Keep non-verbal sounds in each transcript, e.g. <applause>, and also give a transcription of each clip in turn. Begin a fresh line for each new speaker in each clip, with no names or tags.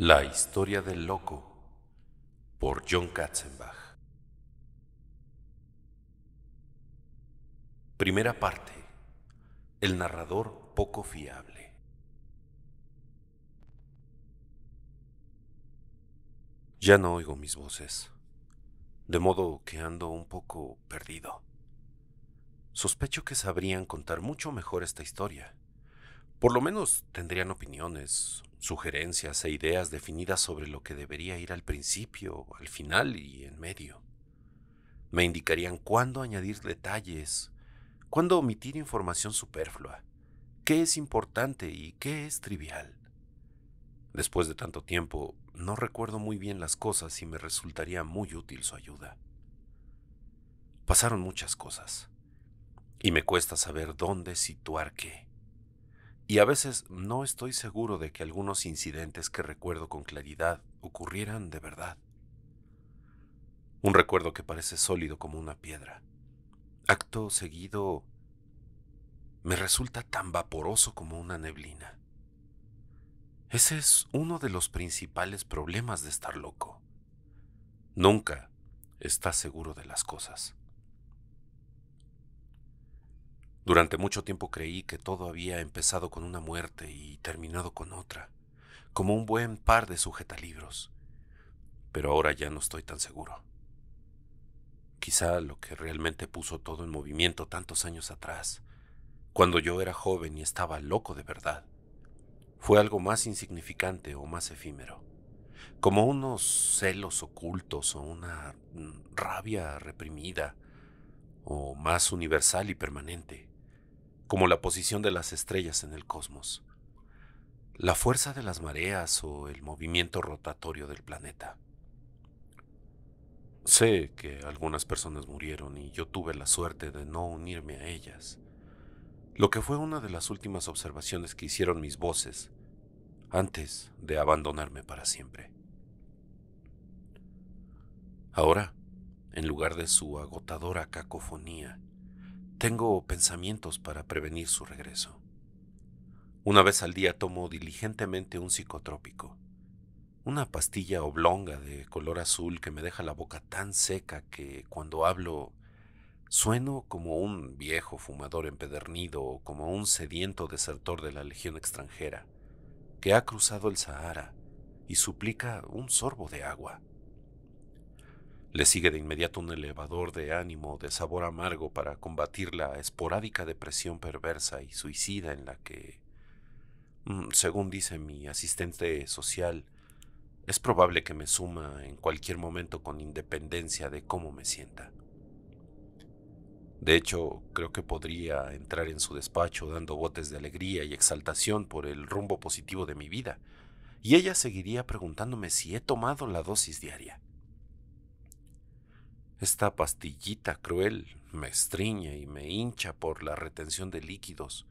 La historia del loco por John Katzenbach. Primera parte. El narrador poco fiable. Ya no oigo mis voces, de modo que ando un poco perdido. Sospecho que sabrían contar mucho mejor esta historia. Por lo menos tendrían opiniones, sugerencias e ideas definidas sobre lo que debería ir al principio, al final y en medio. Me indicarían cuándo añadir detalles, cuándo omitir información superflua, qué es importante y qué es trivial. Después de tanto tiempo, no recuerdo muy bien las cosas y me resultaría muy útil su ayuda. Pasaron muchas cosas, y me cuesta saber dónde situar qué. Y a veces no estoy seguro de que algunos incidentes que recuerdo con claridad ocurrieran de verdad. Un recuerdo que parece sólido como una piedra. Acto seguido me resulta tan vaporoso como una neblina. Ese es uno de los principales problemas de estar loco. Nunca estás seguro de las cosas. Durante mucho tiempo creí que todo había empezado con una muerte y terminado con otra, como un buen par de sujetalibros. Pero ahora ya no estoy tan seguro. Quizá lo que realmente puso todo en movimiento tantos años atrás, cuando yo era joven y estaba loco de verdad, fue algo más insignificante o más efímero, como unos celos ocultos o una mm, rabia reprimida, o más universal y permanente como la posición de las estrellas en el cosmos, la fuerza de las mareas o el movimiento rotatorio del planeta. Sé que algunas personas murieron y yo tuve la suerte de no unirme a ellas, lo que fue una de las últimas observaciones que hicieron mis voces antes de abandonarme para siempre. Ahora, en lugar de su agotadora cacofonía, tengo pensamientos para prevenir su regreso. Una vez al día tomo diligentemente un psicotrópico, una pastilla oblonga de color azul que me deja la boca tan seca que cuando hablo sueno como un viejo fumador empedernido o como un sediento desertor de la Legión extranjera que ha cruzado el Sahara y suplica un sorbo de agua. Le sigue de inmediato un elevador de ánimo de sabor amargo para combatir la esporádica depresión perversa y suicida en la que, mm, según dice mi asistente social, es probable que me suma en cualquier momento con independencia de cómo me sienta. De hecho, creo que podría entrar en su despacho dando botes de alegría y exaltación por el rumbo positivo de mi vida, y ella seguiría preguntándome si he tomado la dosis diaria. Esta pastillita cruel me estriña y me hincha por la retención de líquidos,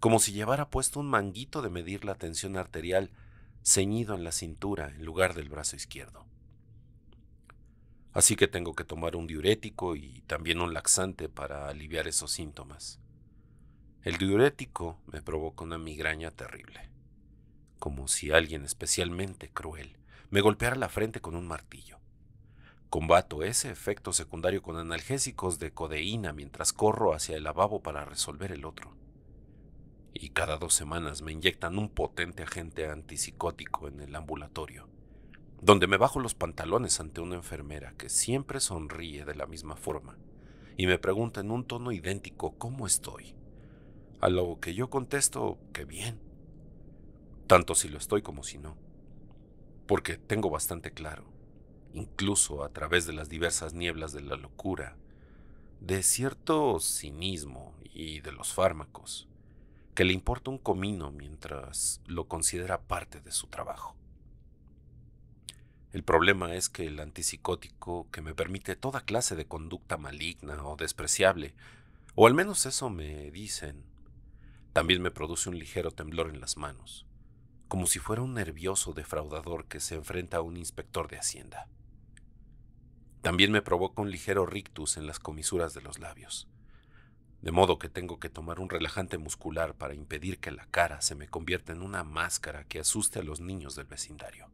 como si llevara puesto un manguito de medir la tensión arterial ceñido en la cintura en lugar del brazo izquierdo. Así que tengo que tomar un diurético y también un laxante para aliviar esos síntomas. El diurético me provoca una migraña terrible, como si alguien especialmente cruel me golpeara la frente con un martillo. Combato ese efecto secundario con analgésicos de codeína mientras corro hacia el lavabo para resolver el otro. Y cada dos semanas me inyectan un potente agente antipsicótico en el ambulatorio, donde me bajo los pantalones ante una enfermera que siempre sonríe de la misma forma y me pregunta en un tono idéntico cómo estoy, a lo que yo contesto que bien, tanto si lo estoy como si no, porque tengo bastante claro incluso a través de las diversas nieblas de la locura, de cierto cinismo y de los fármacos, que le importa un comino mientras lo considera parte de su trabajo. El problema es que el antipsicótico que me permite toda clase de conducta maligna o despreciable, o al menos eso me dicen, también me produce un ligero temblor en las manos, como si fuera un nervioso defraudador que se enfrenta a un inspector de Hacienda. También me provoca un ligero rictus en las comisuras de los labios, de modo que tengo que tomar un relajante muscular para impedir que la cara se me convierta en una máscara que asuste a los niños del vecindario.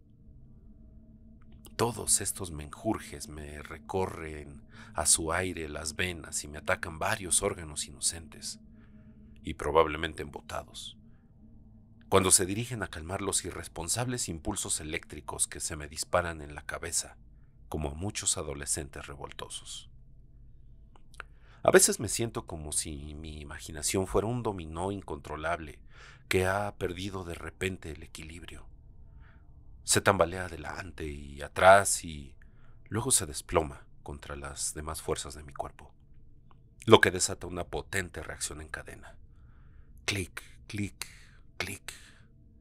Todos estos menjurjes me recorren a su aire las venas y me atacan varios órganos inocentes y probablemente embotados cuando se dirigen a calmar los irresponsables impulsos eléctricos que se me disparan en la cabeza como a muchos adolescentes revoltosos. A veces me siento como si mi imaginación fuera un dominó incontrolable que ha perdido de repente el equilibrio. Se tambalea adelante y atrás y luego se desploma contra las demás fuerzas de mi cuerpo, lo que desata una potente reacción en cadena. Clic, clic, clic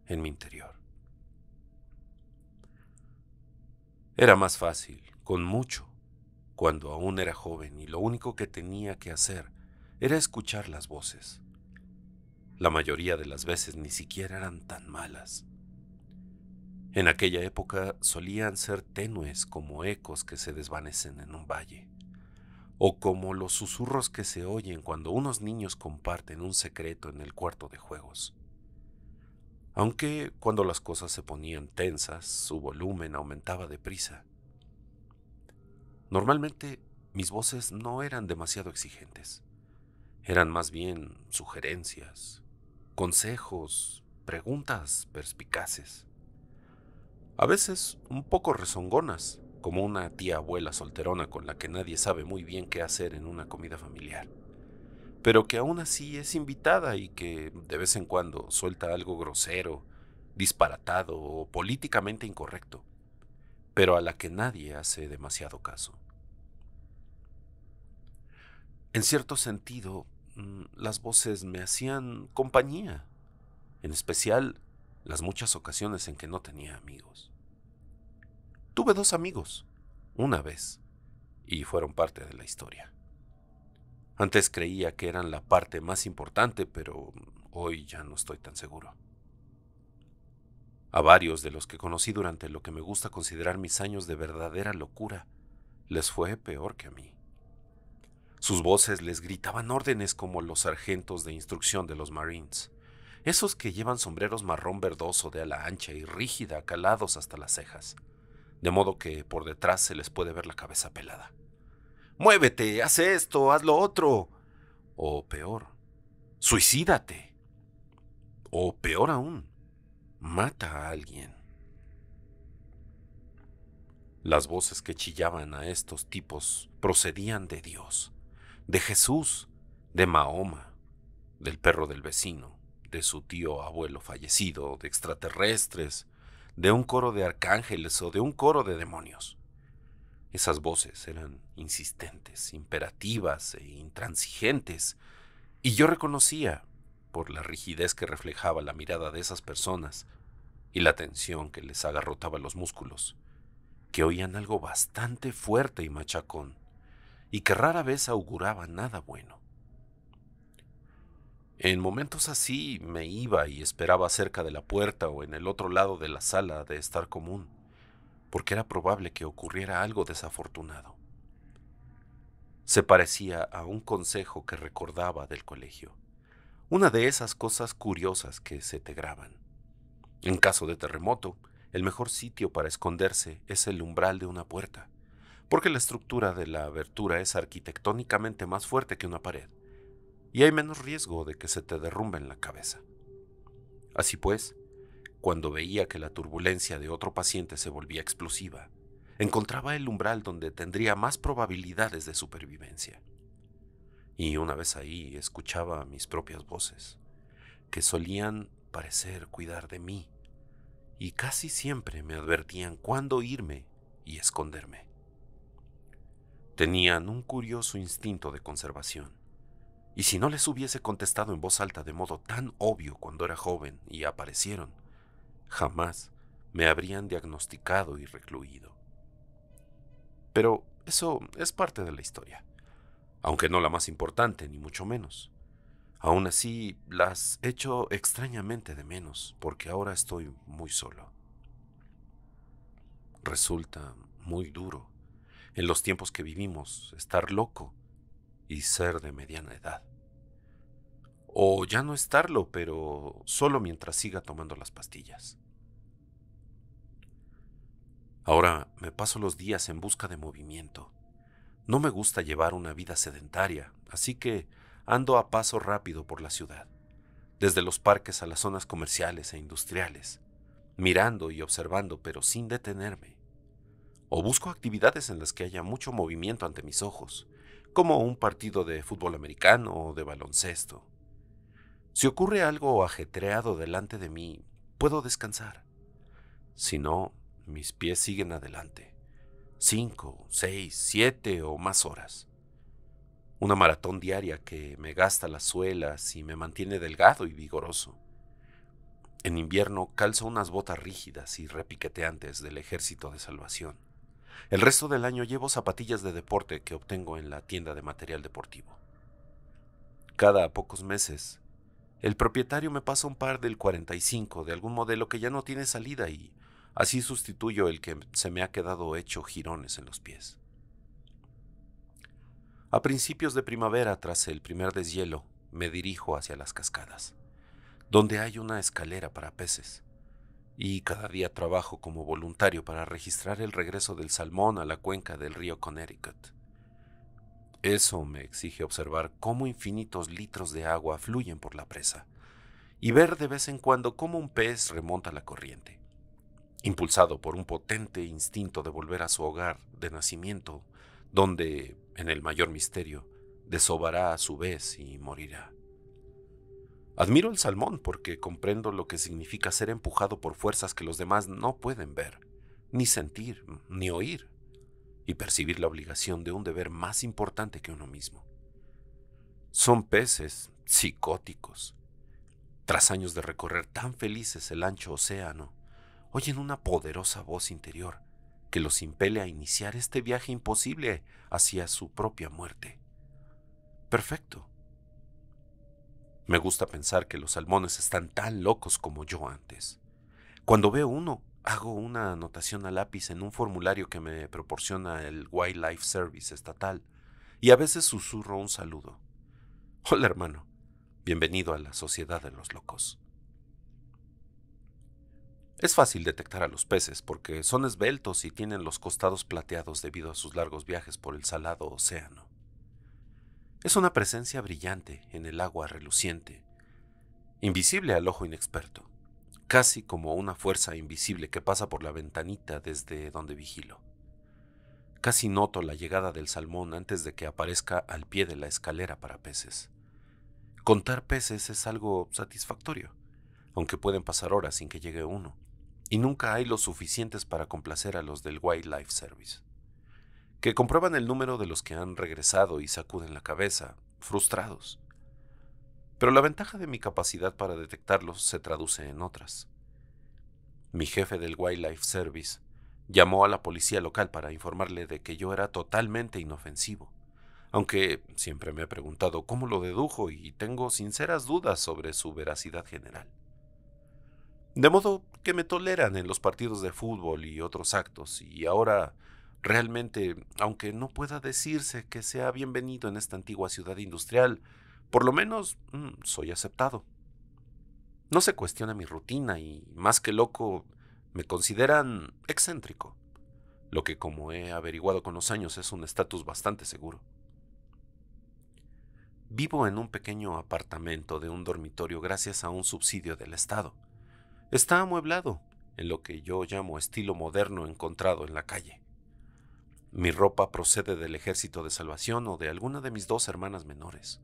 en mi interior. Era más fácil, con mucho, cuando aún era joven y lo único que tenía que hacer era escuchar las voces. La mayoría de las veces ni siquiera eran tan malas. En aquella época solían ser tenues como ecos que se desvanecen en un valle, o como los susurros que se oyen cuando unos niños comparten un secreto en el cuarto de juegos aunque cuando las cosas se ponían tensas, su volumen aumentaba deprisa. Normalmente mis voces no eran demasiado exigentes, eran más bien sugerencias, consejos, preguntas perspicaces, a veces un poco rezongonas, como una tía abuela solterona con la que nadie sabe muy bien qué hacer en una comida familiar pero que aún así es invitada y que de vez en cuando suelta algo grosero, disparatado o políticamente incorrecto, pero a la que nadie hace demasiado caso. En cierto sentido, mm, las voces me hacían compañía, en especial las muchas ocasiones en que no tenía amigos. Tuve dos amigos, una vez, y fueron parte de la historia. Antes creía que eran la parte más importante, pero hoy ya no estoy tan seguro. A varios de los que conocí durante lo que me gusta considerar mis años de verdadera locura, les fue peor que a mí. Sus voces les gritaban órdenes como los sargentos de instrucción de los Marines, esos que llevan sombreros marrón verdoso de ala ancha y rígida calados hasta las cejas, de modo que por detrás se les puede ver la cabeza pelada muévete, haz esto, haz lo otro. O peor, suicídate. O peor aún, mata a alguien. Las voces que chillaban a estos tipos procedían de Dios, de Jesús, de Mahoma, del perro del vecino, de su tío abuelo fallecido, de extraterrestres, de un coro de arcángeles o de un coro de demonios. Esas voces eran insistentes, imperativas e intransigentes, y yo reconocía, por la rigidez que reflejaba la mirada de esas personas y la tensión que les agarrotaba los músculos, que oían algo bastante fuerte y machacón, y que rara vez auguraba nada bueno. En momentos así me iba y esperaba cerca de la puerta o en el otro lado de la sala de estar común, porque era probable que ocurriera algo desafortunado. Se parecía a un consejo que recordaba del colegio. Una de esas cosas curiosas que se te graban. En caso de terremoto, el mejor sitio para esconderse es el umbral de una puerta, porque la estructura de la abertura es arquitectónicamente más fuerte que una pared, y hay menos riesgo de que se te derrumbe en la cabeza. Así pues, cuando veía que la turbulencia de otro paciente se volvía explosiva, encontraba el umbral donde tendría más probabilidades de supervivencia. Y una vez ahí escuchaba mis propias voces, que solían parecer cuidar de mí, y casi siempre me advertían cuándo irme y esconderme. Tenían un curioso instinto de conservación, y si no les hubiese contestado en voz alta de modo tan obvio cuando era joven y aparecieron, jamás me habrían diagnosticado y recluido. Pero eso es parte de la historia, aunque no la más importante, ni mucho menos. Aún así, las echo extrañamente de menos, porque ahora estoy muy solo. Resulta muy duro, en los tiempos que vivimos, estar loco y ser de mediana edad. O ya no estarlo, pero solo mientras siga tomando las pastillas. Ahora me paso los días en busca de movimiento. No me gusta llevar una vida sedentaria, así que ando a paso rápido por la ciudad, desde los parques a las zonas comerciales e industriales, mirando y observando pero sin detenerme. O busco actividades en las que haya mucho movimiento ante mis ojos, como un partido de fútbol americano o de baloncesto. Si ocurre algo ajetreado delante de mí, puedo descansar. Si no, mis pies siguen adelante. Cinco, seis, siete o más horas. Una maratón diaria que me gasta las suelas y me mantiene delgado y vigoroso. En invierno calzo unas botas rígidas y repiqueteantes del Ejército de Salvación. El resto del año llevo zapatillas de deporte que obtengo en la tienda de material deportivo. Cada pocos meses, el propietario me pasa un par del 45 de algún modelo que ya no tiene salida y Así sustituyo el que se me ha quedado hecho jirones en los pies. A principios de primavera, tras el primer deshielo, me dirijo hacia las cascadas, donde hay una escalera para peces, y cada día trabajo como voluntario para registrar el regreso del salmón a la cuenca del río Connecticut. Eso me exige observar cómo infinitos litros de agua fluyen por la presa, y ver de vez en cuando cómo un pez remonta la corriente impulsado por un potente instinto de volver a su hogar de nacimiento, donde, en el mayor misterio, desovará a su vez y morirá. Admiro el salmón porque comprendo lo que significa ser empujado por fuerzas que los demás no pueden ver, ni sentir, ni oír, y percibir la obligación de un deber más importante que uno mismo. Son peces psicóticos. Tras años de recorrer tan felices el ancho océano, oyen una poderosa voz interior que los impele a iniciar este viaje imposible hacia su propia muerte. Perfecto. Me gusta pensar que los salmones están tan locos como yo antes. Cuando veo uno, hago una anotación a lápiz en un formulario que me proporciona el Wildlife Service estatal y a veces susurro un saludo. Hola hermano, bienvenido a la Sociedad de los Locos. Es fácil detectar a los peces porque son esbeltos y tienen los costados plateados debido a sus largos viajes por el salado océano. Es una presencia brillante en el agua reluciente, invisible al ojo inexperto, casi como una fuerza invisible que pasa por la ventanita desde donde vigilo. Casi noto la llegada del salmón antes de que aparezca al pie de la escalera para peces. Contar peces es algo satisfactorio, aunque pueden pasar horas sin que llegue uno y nunca hay los suficientes para complacer a los del Wildlife Service, que comprueban el número de los que han regresado y sacuden la cabeza, frustrados. Pero la ventaja de mi capacidad para detectarlos se traduce en otras. Mi jefe del Wildlife Service llamó a la policía local para informarle de que yo era totalmente inofensivo, aunque siempre me he preguntado cómo lo dedujo y tengo sinceras dudas sobre su veracidad general. De modo que me toleran en los partidos de fútbol y otros actos, y ahora realmente, aunque no pueda decirse que sea bienvenido en esta antigua ciudad industrial, por lo menos mm, soy aceptado. No se cuestiona mi rutina y, más que loco, me consideran excéntrico, lo que como he averiguado con los años es un estatus bastante seguro. Vivo en un pequeño apartamento de un dormitorio gracias a un subsidio del Estado Está amueblado, en lo que yo llamo estilo moderno encontrado en la calle. Mi ropa procede del Ejército de Salvación o de alguna de mis dos hermanas menores,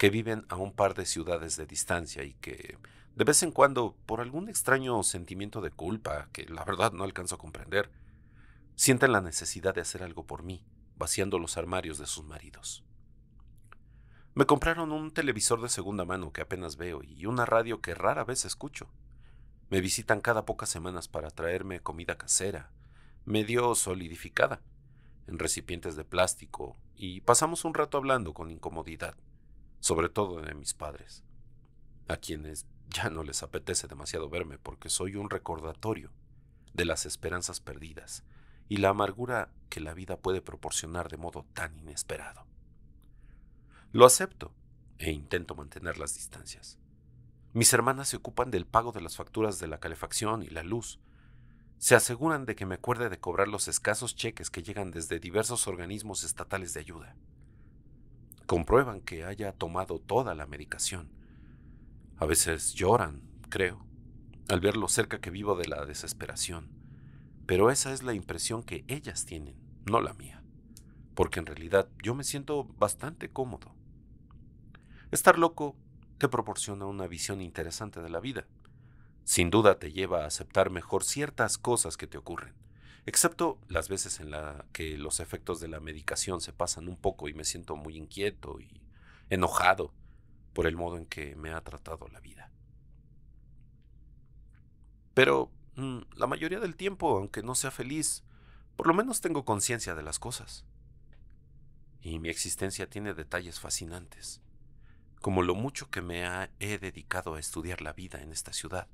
que viven a un par de ciudades de distancia y que, de vez en cuando, por algún extraño sentimiento de culpa, que la verdad no alcanzo a comprender, sienten la necesidad de hacer algo por mí, vaciando los armarios de sus maridos. Me compraron un televisor de segunda mano que apenas veo y una radio que rara vez escucho. Me visitan cada pocas semanas para traerme comida casera, medio solidificada, en recipientes de plástico, y pasamos un rato hablando con incomodidad, sobre todo de mis padres, a quienes ya no les apetece demasiado verme porque soy un recordatorio de las esperanzas perdidas y la amargura que la vida puede proporcionar de modo tan inesperado. Lo acepto e intento mantener las distancias. Mis hermanas se ocupan del pago de las facturas de la calefacción y la luz. Se aseguran de que me acuerde de cobrar los escasos cheques que llegan desde diversos organismos estatales de ayuda. Comprueban que haya tomado toda la medicación. A veces lloran, creo, al ver lo cerca que vivo de la desesperación. Pero esa es la impresión que ellas tienen, no la mía. Porque en realidad yo me siento bastante cómodo. Estar loco te proporciona una visión interesante de la vida. Sin duda te lleva a aceptar mejor ciertas cosas que te ocurren, excepto las veces en las que los efectos de la medicación se pasan un poco y me siento muy inquieto y enojado por el modo en que me ha tratado la vida. Pero mm, la mayoría del tiempo, aunque no sea feliz, por lo menos tengo conciencia de las cosas. Y mi existencia tiene detalles fascinantes como lo mucho que me he dedicado a estudiar la vida en esta ciudad.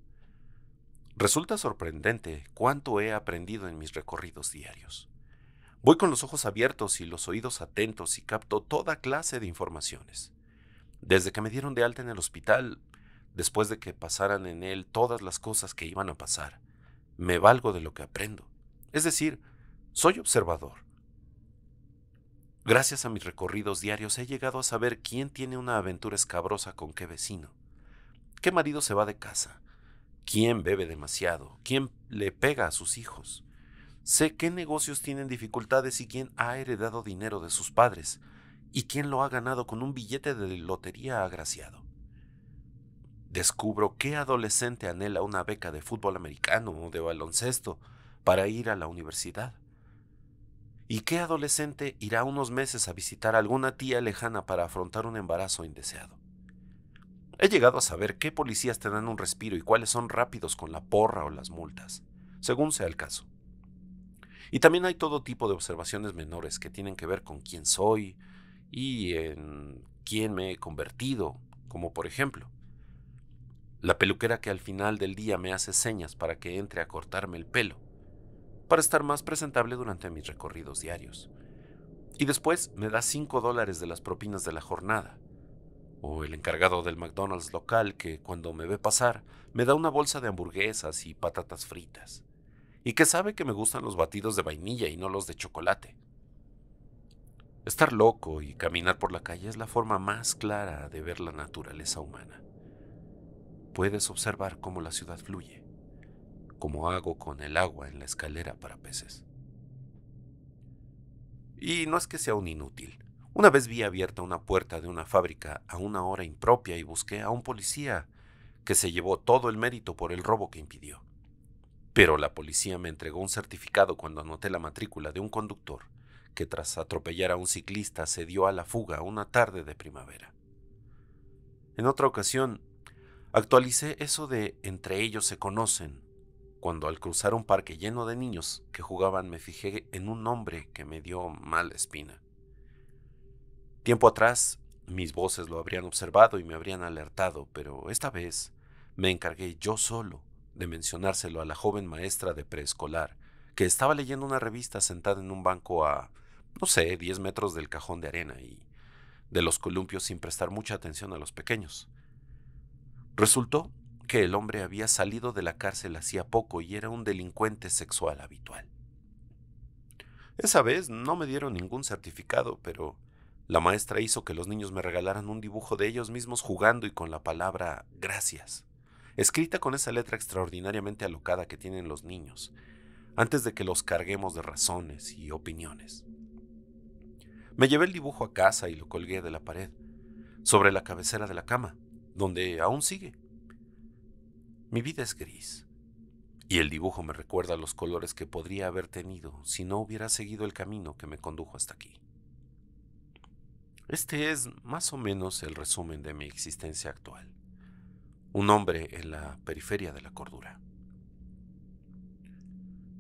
Resulta sorprendente cuánto he aprendido en mis recorridos diarios. Voy con los ojos abiertos y los oídos atentos y capto toda clase de informaciones. Desde que me dieron de alta en el hospital, después de que pasaran en él todas las cosas que iban a pasar, me valgo de lo que aprendo. Es decir, soy observador, Gracias a mis recorridos diarios he llegado a saber quién tiene una aventura escabrosa con qué vecino, qué marido se va de casa, quién bebe demasiado, quién le pega a sus hijos. Sé qué negocios tienen dificultades y quién ha heredado dinero de sus padres y quién lo ha ganado con un billete de lotería agraciado. Descubro qué adolescente anhela una beca de fútbol americano o de baloncesto para ir a la universidad ¿Y qué adolescente irá unos meses a visitar a alguna tía lejana para afrontar un embarazo indeseado? He llegado a saber qué policías te dan un respiro y cuáles son rápidos con la porra o las multas, según sea el caso. Y también hay todo tipo de observaciones menores que tienen que ver con quién soy y en quién me he convertido, como por ejemplo, la peluquera que al final del día me hace señas para que entre a cortarme el pelo para estar más presentable durante mis recorridos diarios. Y después me da 5 dólares de las propinas de la jornada. O el encargado del McDonald's local que cuando me ve pasar me da una bolsa de hamburguesas y patatas fritas. Y que sabe que me gustan los batidos de vainilla y no los de chocolate. Estar loco y caminar por la calle es la forma más clara de ver la naturaleza humana. Puedes observar cómo la ciudad fluye como hago con el agua en la escalera para peces. Y no es que sea un inútil. Una vez vi abierta una puerta de una fábrica a una hora impropia y busqué a un policía que se llevó todo el mérito por el robo que impidió. Pero la policía me entregó un certificado cuando anoté la matrícula de un conductor que tras atropellar a un ciclista se dio a la fuga una tarde de primavera. En otra ocasión, actualicé eso de entre ellos se conocen cuando al cruzar un parque lleno de niños que jugaban me fijé en un hombre que me dio mala espina. Tiempo atrás mis voces lo habrían observado y me habrían alertado, pero esta vez me encargué yo solo de mencionárselo a la joven maestra de preescolar, que estaba leyendo una revista sentada en un banco a, no sé, 10 metros del cajón de arena y de los columpios sin prestar mucha atención a los pequeños. Resultó el hombre había salido de la cárcel hacía poco y era un delincuente sexual habitual. Esa vez no me dieron ningún certificado, pero la maestra hizo que los niños me regalaran un dibujo de ellos mismos jugando y con la palabra gracias, escrita con esa letra extraordinariamente alocada que tienen los niños, antes de que los carguemos de razones y opiniones. Me llevé el dibujo a casa y lo colgué de la pared, sobre la cabecera de la cama, donde aún sigue, mi vida es gris, y el dibujo me recuerda los colores que podría haber tenido si no hubiera seguido el camino que me condujo hasta aquí. Este es más o menos el resumen de mi existencia actual. Un hombre en la periferia de la cordura.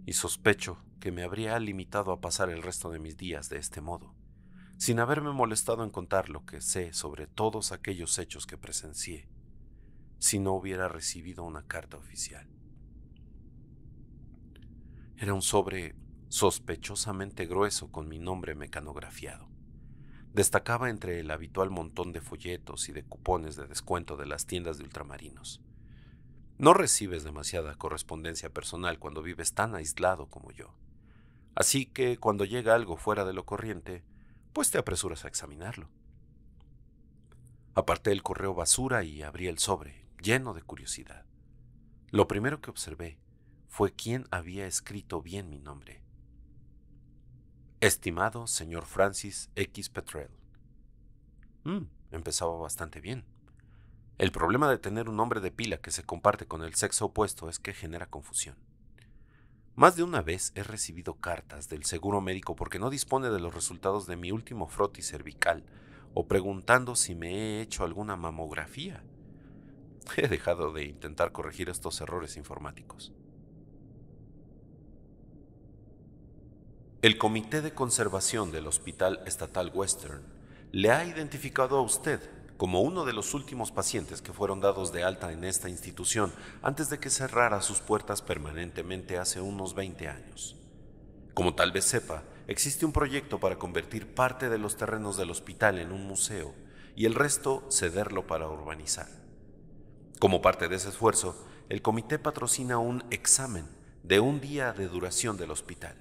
Y sospecho que me habría limitado a pasar el resto de mis días de este modo, sin haberme molestado en contar lo que sé sobre todos aquellos hechos que presencié si no hubiera recibido una carta oficial. Era un sobre sospechosamente grueso con mi nombre mecanografiado. Destacaba entre el habitual montón de folletos y de cupones de descuento de las tiendas de ultramarinos. No recibes demasiada correspondencia personal cuando vives tan aislado como yo. Así que cuando llega algo fuera de lo corriente, pues te apresuras a examinarlo. Aparté el correo basura y abrí el sobre, lleno de curiosidad. Lo primero que observé fue quién había escrito bien mi nombre. Estimado señor Francis X. Petrell. Mm, empezaba bastante bien. El problema de tener un nombre de pila que se comparte con el sexo opuesto es que genera confusión. Más de una vez he recibido cartas del seguro médico porque no dispone de los resultados de mi último frotis cervical o preguntando si me he hecho alguna mamografía. <laughs> he dejado de intentar corregir estos errores informáticos. El Comité de Conservación del Hospital Estatal Western le ha identificado a usted como uno de los últimos pacientes que fueron dados de alta en esta institución antes de que cerrara sus puertas permanentemente hace unos 20 años. Como tal vez sepa, existe un proyecto para convertir parte de los terrenos del hospital en un museo y el resto cederlo para urbanizar. Como parte de ese esfuerzo, el comité patrocina un examen de un día de duración del hospital,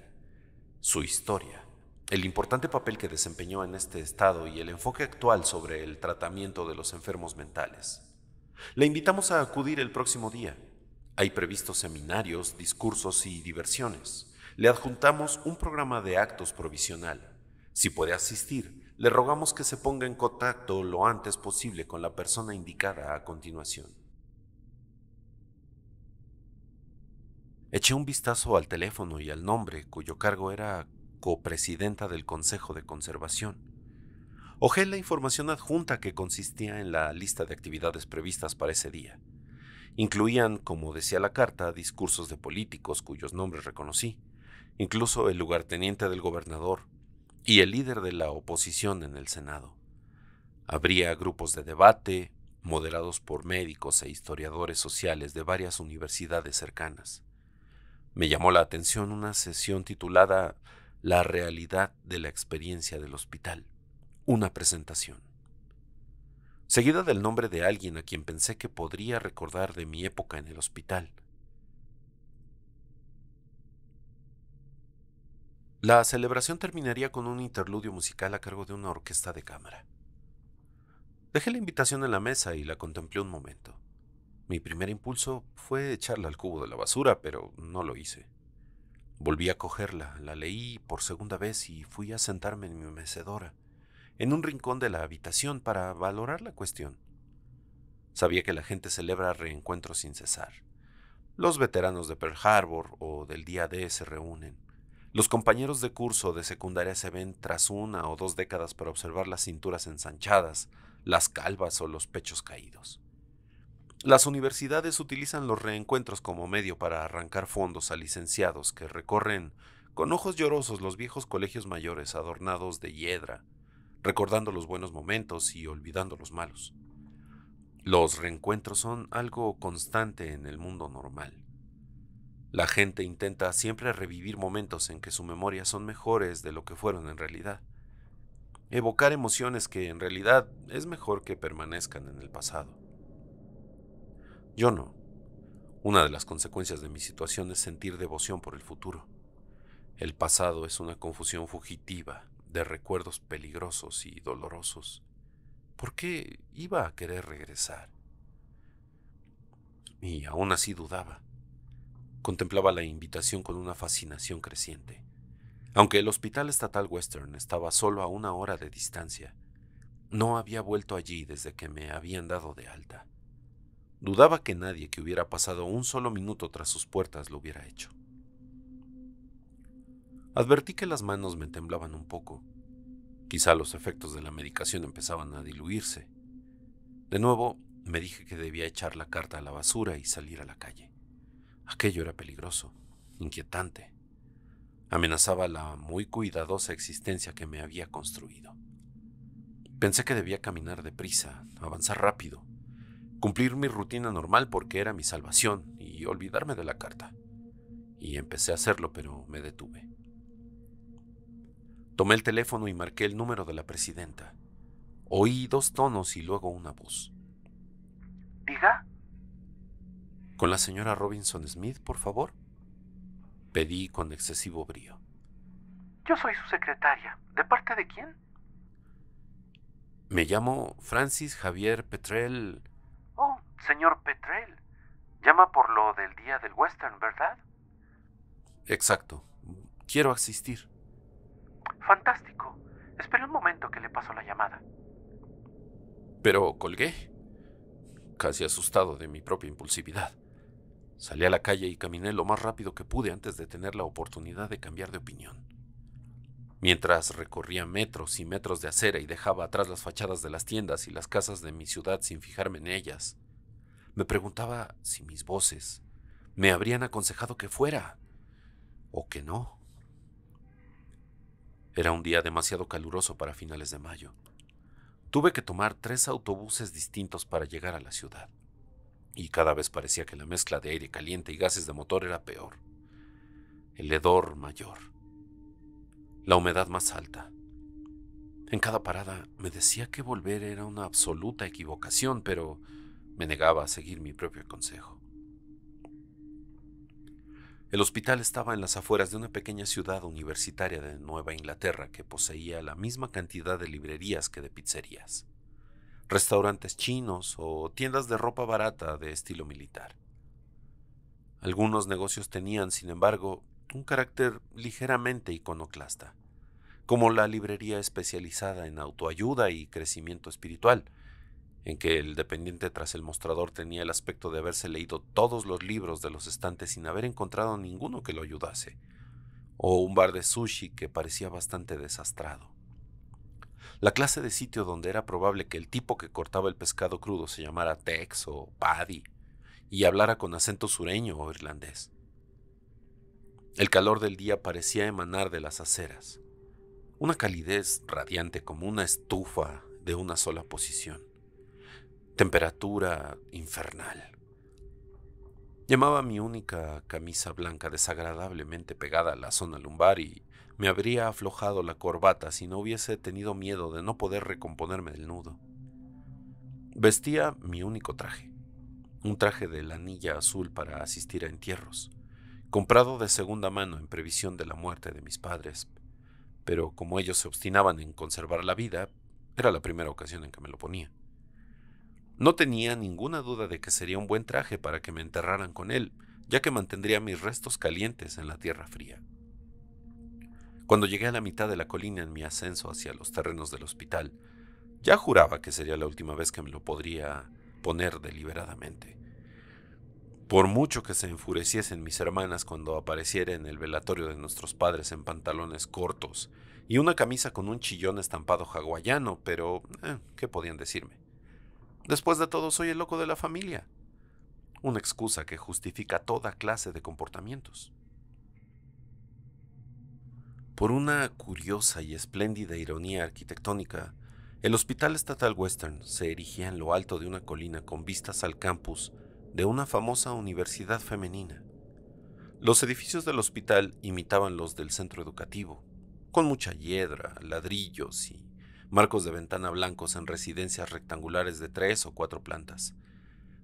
su historia, el importante papel que desempeñó en este estado y el enfoque actual sobre el tratamiento de los enfermos mentales. Le invitamos a acudir el próximo día. Hay previstos seminarios, discursos y diversiones. Le adjuntamos un programa de actos provisional. Si puede asistir, le rogamos que se ponga en contacto lo antes posible con la persona indicada a continuación. Eché un vistazo al teléfono y al nombre, cuyo cargo era copresidenta del Consejo de Conservación. Ojé la información adjunta que consistía en la lista de actividades previstas para ese día. Incluían, como decía la carta, discursos de políticos cuyos nombres reconocí, incluso el lugarteniente del gobernador y el líder de la oposición en el Senado. Habría grupos de debate, moderados por médicos e historiadores sociales de varias universidades cercanas. Me llamó la atención una sesión titulada La realidad de la experiencia del hospital, una presentación. Seguida del nombre de alguien a quien pensé que podría recordar de mi época en el hospital. La celebración terminaría con un interludio musical a cargo de una orquesta de cámara. Dejé la invitación en la mesa y la contemplé un momento. Mi primer impulso fue echarla al cubo de la basura, pero no lo hice. Volví a cogerla, la leí por segunda vez y fui a sentarme en mi mecedora, en un rincón de la habitación para valorar la cuestión. Sabía que la gente celebra reencuentros sin cesar. Los veteranos de Pearl Harbor o del día D se reúnen. Los compañeros de curso de secundaria se ven tras una o dos décadas para observar las cinturas ensanchadas, las calvas o los pechos caídos. Las universidades utilizan los reencuentros como medio para arrancar fondos a licenciados que recorren con ojos llorosos los viejos colegios mayores adornados de hiedra, recordando los buenos momentos y olvidando los malos. Los reencuentros son algo constante en el mundo normal. La gente intenta siempre revivir momentos en que su memoria son mejores de lo que fueron en realidad. Evocar emociones que en realidad es mejor que permanezcan en el pasado. Yo no. Una de las consecuencias de mi situación es sentir devoción por el futuro. El pasado es una confusión fugitiva de recuerdos peligrosos y dolorosos. ¿Por qué iba a querer regresar? Y aún así dudaba. Contemplaba la invitación con una fascinación creciente. Aunque el Hospital Estatal Western estaba solo a una hora de distancia, no había vuelto allí desde que me habían dado de alta. Dudaba que nadie que hubiera pasado un solo minuto tras sus puertas lo hubiera hecho. Advertí que las manos me temblaban un poco. Quizá los efectos de la medicación empezaban a diluirse. De nuevo, me dije que debía echar la carta a la basura y salir a la calle. Aquello era peligroso, inquietante. Amenazaba la muy cuidadosa existencia que me había construido. Pensé que debía caminar deprisa, avanzar rápido, cumplir mi rutina normal porque era mi salvación y olvidarme de la carta. Y empecé a hacerlo, pero me detuve. Tomé el teléfono y marqué el número de la presidenta. Oí dos tonos y luego una voz. ¿Diga? ¿Con la señora Robinson Smith, por favor? Pedí con excesivo brío. Yo soy su secretaria. ¿De parte de quién? Me llamo Francis Javier Petrel Señor Petrel, llama por lo del día del western, ¿verdad? Exacto. Quiero asistir. Fantástico. Espera un momento que le paso la llamada. Pero colgué, casi asustado de mi propia impulsividad. Salí a la calle y caminé lo más rápido que pude antes de tener la oportunidad de cambiar de opinión. Mientras recorría metros y metros de acera y dejaba atrás las fachadas de las tiendas y las casas de mi ciudad sin fijarme en ellas, me preguntaba si mis voces me habrían aconsejado que fuera o que no. Era un día demasiado caluroso para finales de mayo. Tuve que tomar tres autobuses distintos para llegar a la ciudad, y cada vez parecía que la mezcla de aire caliente y gases de motor era peor, el hedor mayor, la humedad más alta. En cada parada me decía que volver era una absoluta equivocación, pero me negaba a seguir mi propio consejo. El hospital estaba en las afueras de una pequeña ciudad universitaria de Nueva Inglaterra que poseía la misma cantidad de librerías que de pizzerías, restaurantes chinos o tiendas de ropa barata de estilo militar. Algunos negocios tenían, sin embargo, un carácter ligeramente iconoclasta, como la librería especializada en autoayuda y crecimiento espiritual, en que el dependiente tras el mostrador tenía el aspecto de haberse leído todos los libros de los estantes sin haber encontrado ninguno que lo ayudase, o un bar de sushi que parecía bastante desastrado. La clase de sitio donde era probable que el tipo que cortaba el pescado crudo se llamara Tex o Paddy y hablara con acento sureño o irlandés. El calor del día parecía emanar de las aceras, una calidez radiante como una estufa de una sola posición. Temperatura infernal. Llamaba mi única camisa blanca desagradablemente pegada a la zona lumbar y me habría aflojado la corbata si no hubiese tenido miedo de no poder recomponerme del nudo. Vestía mi único traje, un traje de lanilla azul para asistir a entierros, comprado de segunda mano en previsión de la muerte de mis padres, pero como ellos se obstinaban en conservar la vida, era la primera ocasión en que me lo ponía. No tenía ninguna duda de que sería un buen traje para que me enterraran con él, ya que mantendría mis restos calientes en la tierra fría. Cuando llegué a la mitad de la colina en mi ascenso hacia los terrenos del hospital, ya juraba que sería la última vez que me lo podría poner deliberadamente. Por mucho que se enfureciesen mis hermanas cuando apareciera en el velatorio de nuestros padres en pantalones cortos y una camisa con un chillón estampado hawaiano, pero eh, ¿qué podían decirme? Después de todo, soy el loco de la familia. Una excusa que justifica toda clase de comportamientos. Por una curiosa y espléndida ironía arquitectónica, el Hospital Estatal Western se erigía en lo alto de una colina con vistas al campus de una famosa universidad femenina. Los edificios del hospital imitaban los del centro educativo, con mucha hiedra, ladrillos y marcos de ventana blancos en residencias rectangulares de tres o cuatro plantas,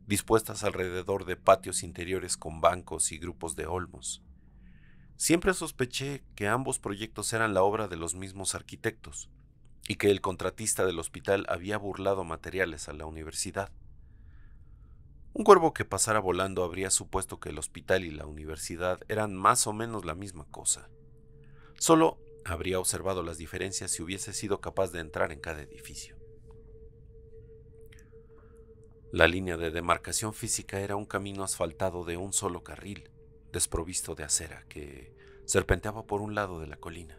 dispuestas alrededor de patios interiores con bancos y grupos de olmos. Siempre sospeché que ambos proyectos eran la obra de los mismos arquitectos y que el contratista del hospital había burlado materiales a la universidad. Un cuervo que pasara volando habría supuesto que el hospital y la universidad eran más o menos la misma cosa. Solo Habría observado las diferencias si hubiese sido capaz de entrar en cada edificio. La línea de demarcación física era un camino asfaltado de un solo carril, desprovisto de acera, que serpenteaba por un lado de la colina,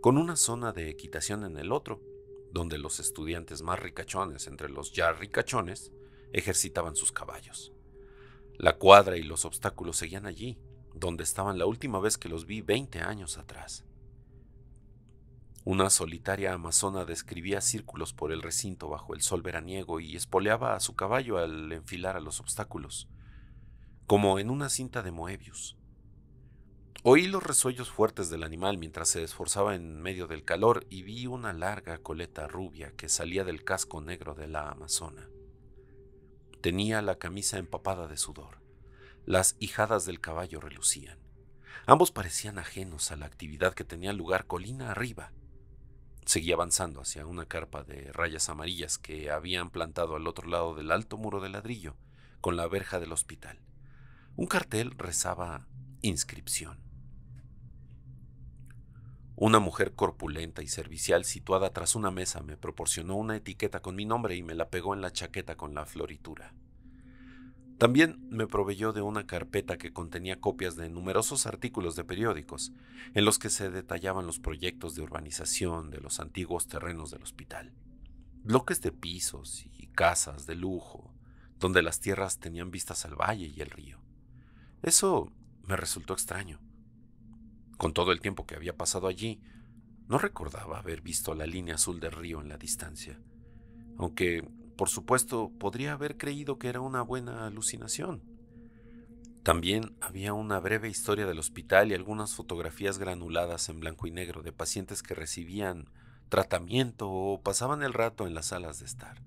con una zona de equitación en el otro, donde los estudiantes más ricachones entre los ya ricachones ejercitaban sus caballos. La cuadra y los obstáculos seguían allí, donde estaban la última vez que los vi 20 años atrás. Una solitaria amazona describía círculos por el recinto bajo el sol veraniego y espoleaba a su caballo al enfilar a los obstáculos, como en una cinta de Moebius. Oí los resuellos fuertes del animal mientras se esforzaba en medio del calor y vi una larga coleta rubia que salía del casco negro de la amazona. Tenía la camisa empapada de sudor. Las hijadas del caballo relucían. Ambos parecían ajenos a la actividad que tenía lugar colina arriba, seguí avanzando hacia una carpa de rayas amarillas que habían plantado al otro lado del alto muro de ladrillo, con la verja del hospital. Un cartel rezaba inscripción. Una mujer corpulenta y servicial situada tras una mesa me proporcionó una etiqueta con mi nombre y me la pegó en la chaqueta con la floritura. También me proveyó de una carpeta que contenía copias de numerosos artículos de periódicos, en los que se detallaban los proyectos de urbanización de los antiguos terrenos del hospital. Bloques de pisos y casas de lujo, donde las tierras tenían vistas al valle y el río. Eso me resultó extraño. Con todo el tiempo que había pasado allí, no recordaba haber visto la línea azul del río en la distancia, aunque por supuesto, podría haber creído que era una buena alucinación. También había una breve historia del hospital y algunas fotografías granuladas en blanco y negro de pacientes que recibían tratamiento o pasaban el rato en las salas de estar.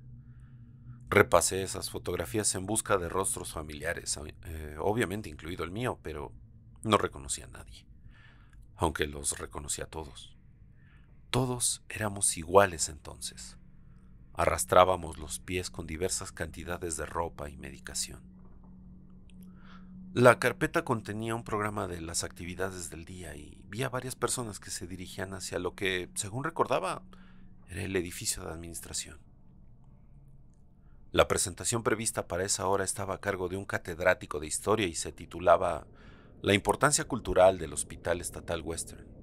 Repasé esas fotografías en busca de rostros familiares, eh, eh, obviamente incluido el mío, pero no reconocí a nadie, aunque los reconocía a todos. Todos éramos iguales entonces. Arrastrábamos los pies con diversas cantidades de ropa y medicación. La carpeta contenía un programa de las actividades del día y vi a varias personas que se dirigían hacia lo que, según recordaba, era el edificio de administración. La presentación prevista para esa hora estaba a cargo de un catedrático de historia y se titulaba La importancia cultural del Hospital Estatal Western.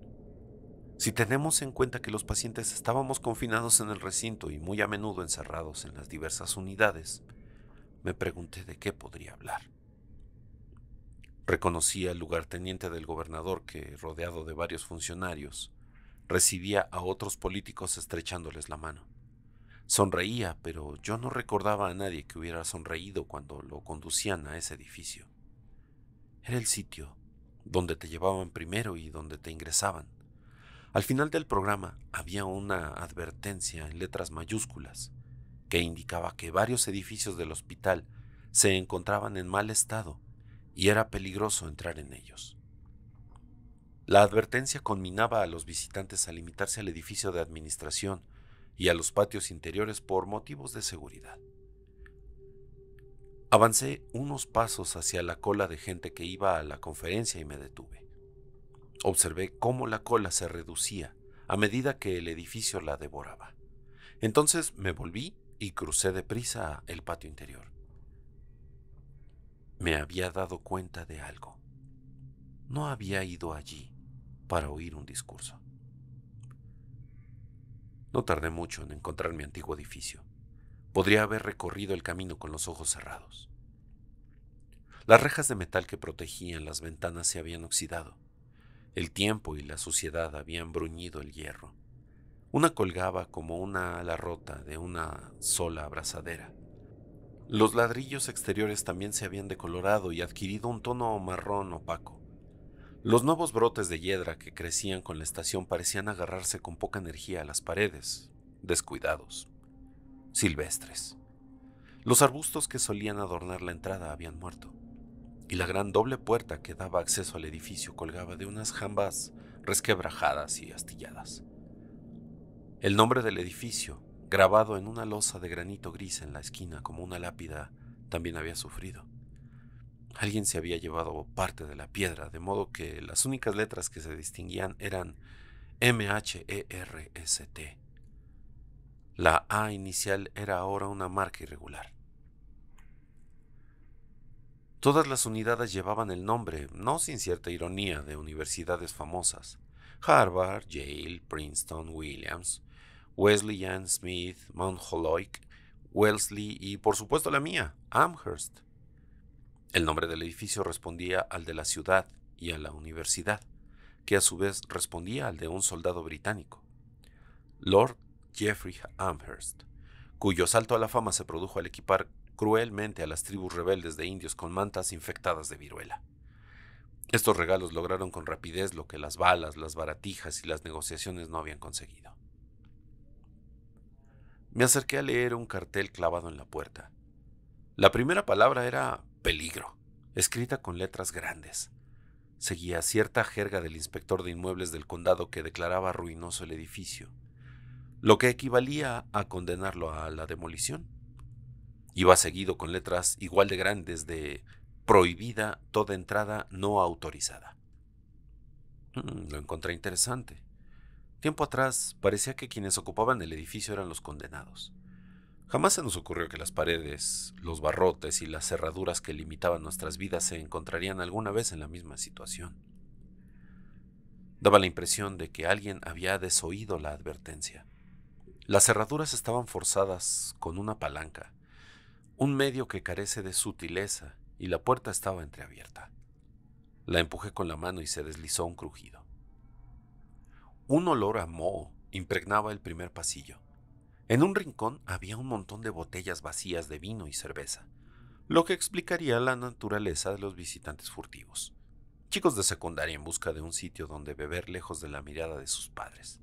Si tenemos en cuenta que los pacientes estábamos confinados en el recinto y muy a menudo encerrados en las diversas unidades, me pregunté de qué podría hablar. Reconocí al lugarteniente del gobernador que, rodeado de varios funcionarios, recibía a otros políticos estrechándoles la mano. Sonreía, pero yo no recordaba a nadie que hubiera sonreído cuando lo conducían a ese edificio. Era el sitio donde te llevaban primero y donde te ingresaban. Al final del programa había una advertencia en letras mayúsculas que indicaba que varios edificios del hospital se encontraban en mal estado y era peligroso entrar en ellos. La advertencia conminaba a los visitantes a limitarse al edificio de administración y a los patios interiores por motivos de seguridad. Avancé unos pasos hacia la cola de gente que iba a la conferencia y me detuve. Observé cómo la cola se reducía a medida que el edificio la devoraba. Entonces me volví y crucé deprisa el patio interior. Me había dado cuenta de algo. No había ido allí para oír un discurso. No tardé mucho en encontrar mi antiguo edificio. Podría haber recorrido el camino con los ojos cerrados. Las rejas de metal que protegían las ventanas se habían oxidado el tiempo y la suciedad habían bruñido el hierro. Una colgaba como una ala rota de una sola abrazadera. Los ladrillos exteriores también se habían decolorado y adquirido un tono marrón opaco. Los nuevos brotes de hiedra que crecían con la estación parecían agarrarse con poca energía a las paredes, descuidados, silvestres. Los arbustos que solían adornar la entrada habían muerto y la gran doble puerta que daba acceso al edificio colgaba de unas jambas resquebrajadas y astilladas. El nombre del edificio, grabado en una losa de granito gris en la esquina como una lápida, también había sufrido. Alguien se había llevado parte de la piedra, de modo que las únicas letras que se distinguían eran M-H-E-R-S-T. La A inicial era ahora una marca irregular. Todas las unidades llevaban el nombre, no sin cierta ironía, de universidades famosas. Harvard, Yale, Princeton, Williams, Wesleyan, Smith, Mount Holyoke, Wellesley y por supuesto la mía, Amherst. El nombre del edificio respondía al de la ciudad y a la universidad, que a su vez respondía al de un soldado británico, Lord Jeffrey Amherst, cuyo salto a la fama se produjo al equipar cruelmente a las tribus rebeldes de indios con mantas infectadas de viruela. Estos regalos lograron con rapidez lo que las balas, las baratijas y las negociaciones no habían conseguido. Me acerqué a leer un cartel clavado en la puerta. La primera palabra era peligro, escrita con letras grandes. Seguía cierta jerga del inspector de inmuebles del condado que declaraba ruinoso el edificio, lo que equivalía a condenarlo a la demolición. Iba seguido con letras igual de grandes de prohibida toda entrada no autorizada. Mm, lo encontré interesante. Tiempo atrás parecía que quienes ocupaban el edificio eran los condenados. Jamás se nos ocurrió que las paredes, los barrotes y las cerraduras que limitaban nuestras vidas se encontrarían alguna vez en la misma situación. Daba la impresión de que alguien había desoído la advertencia. Las cerraduras estaban forzadas con una palanca un medio que carece de sutileza, y la puerta estaba entreabierta. La empujé con la mano y se deslizó un crujido. Un olor a moho impregnaba el primer pasillo. En un rincón había un montón de botellas vacías de vino y cerveza, lo que explicaría la naturaleza de los visitantes furtivos. Chicos de secundaria en busca de un sitio donde beber lejos de la mirada de sus padres.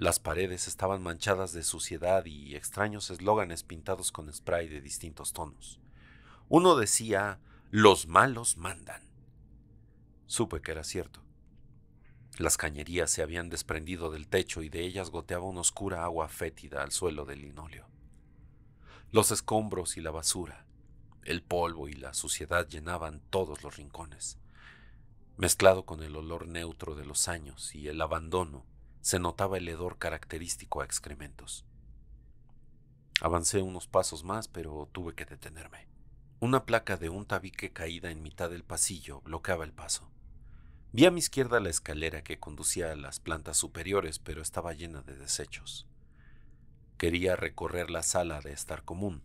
Las paredes estaban manchadas de suciedad y extraños eslóganes pintados con spray de distintos tonos. Uno decía, los malos mandan. Supe que era cierto. Las cañerías se habían desprendido del techo y de ellas goteaba una oscura agua fétida al suelo del linóleo. Los escombros y la basura, el polvo y la suciedad llenaban todos los rincones, mezclado con el olor neutro de los años y el abandono se notaba el hedor característico a excrementos. Avancé unos pasos más, pero tuve que detenerme. Una placa de un tabique caída en mitad del pasillo bloqueaba el paso. Vi a mi izquierda la escalera que conducía a las plantas superiores, pero estaba llena de desechos. Quería recorrer la sala de estar común,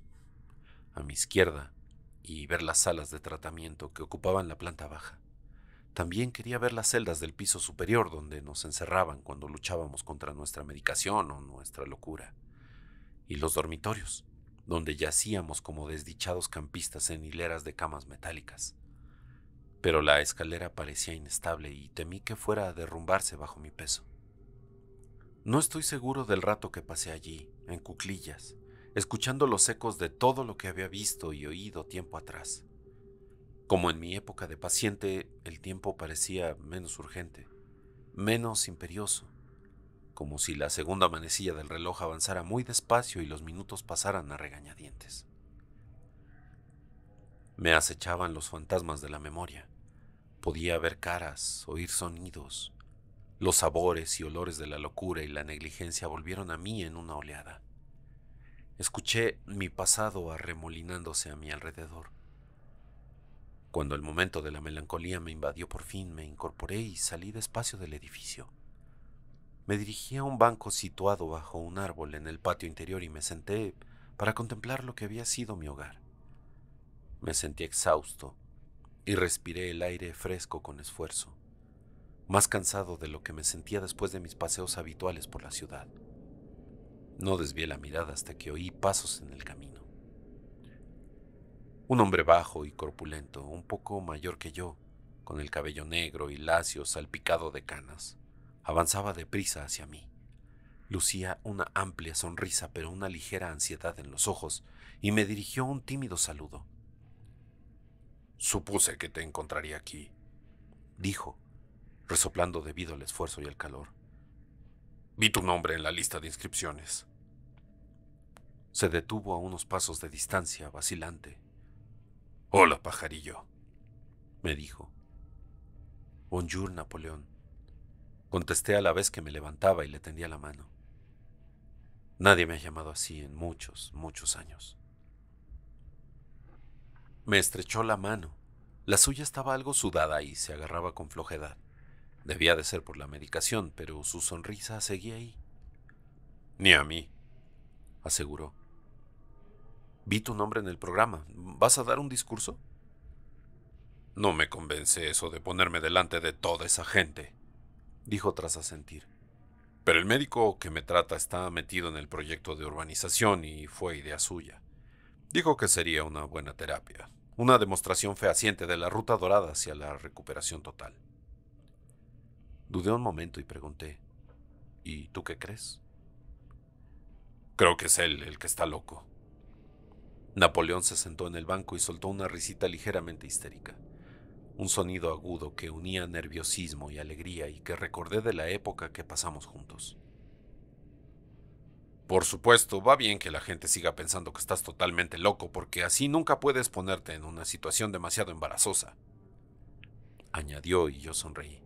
a mi izquierda, y ver las salas de tratamiento que ocupaban la planta baja. También quería ver las celdas del piso superior donde nos encerraban cuando luchábamos contra nuestra medicación o nuestra locura. Y los dormitorios, donde yacíamos como desdichados campistas en hileras de camas metálicas. Pero la escalera parecía inestable y temí que fuera a derrumbarse bajo mi peso. No estoy seguro del rato que pasé allí, en cuclillas, escuchando los ecos de todo lo que había visto y oído tiempo atrás. Como en mi época de paciente, el tiempo parecía menos urgente, menos imperioso, como si la segunda manecilla del reloj avanzara muy despacio y los minutos pasaran a regañadientes. Me acechaban los fantasmas de la memoria. Podía ver caras, oír sonidos. Los sabores y olores de la locura y la negligencia volvieron a mí en una oleada. Escuché mi pasado arremolinándose a mi alrededor. Cuando el momento de la melancolía me invadió por fin, me incorporé y salí despacio del edificio. Me dirigí a un banco situado bajo un árbol en el patio interior y me senté para contemplar lo que había sido mi hogar. Me sentí exhausto y respiré el aire fresco con esfuerzo, más cansado de lo que me sentía después de mis paseos habituales por la ciudad. No desvié la mirada hasta que oí pasos en el camino. Un hombre bajo y corpulento, un poco mayor que yo, con el cabello negro y lacio salpicado de canas, avanzaba deprisa hacia mí. Lucía una amplia sonrisa pero una ligera ansiedad en los ojos y me dirigió un tímido saludo. Supuse que te encontraría aquí, dijo, resoplando debido al esfuerzo y al calor. Vi tu nombre en la lista de inscripciones. Se detuvo a unos pasos de distancia, vacilante, Hola, pajarillo, me dijo. Bonjour, Napoleón, contesté a la vez que me levantaba y le tendía la mano. Nadie me ha llamado así en muchos, muchos años. Me estrechó la mano. La suya estaba algo sudada y se agarraba con flojedad. Debía de ser por la medicación, pero su sonrisa seguía ahí. Ni a mí, aseguró. Vi tu nombre en el programa. ¿Vas a dar un discurso? No me convence eso de ponerme delante de toda esa gente, dijo tras asentir. Pero el médico que me trata está metido en el proyecto de urbanización y fue idea suya. Dijo que sería una buena terapia, una demostración fehaciente de la ruta dorada hacia la recuperación total. Dudé un momento y pregunté, ¿y tú qué crees? Creo que es él el que está loco. Napoleón se sentó en el banco y soltó una risita ligeramente histérica. Un sonido agudo que unía nerviosismo y alegría y que recordé de la época que pasamos juntos. Por supuesto, va bien que la gente siga pensando que estás totalmente loco, porque así nunca puedes ponerte en una situación demasiado embarazosa. Añadió y yo sonreí.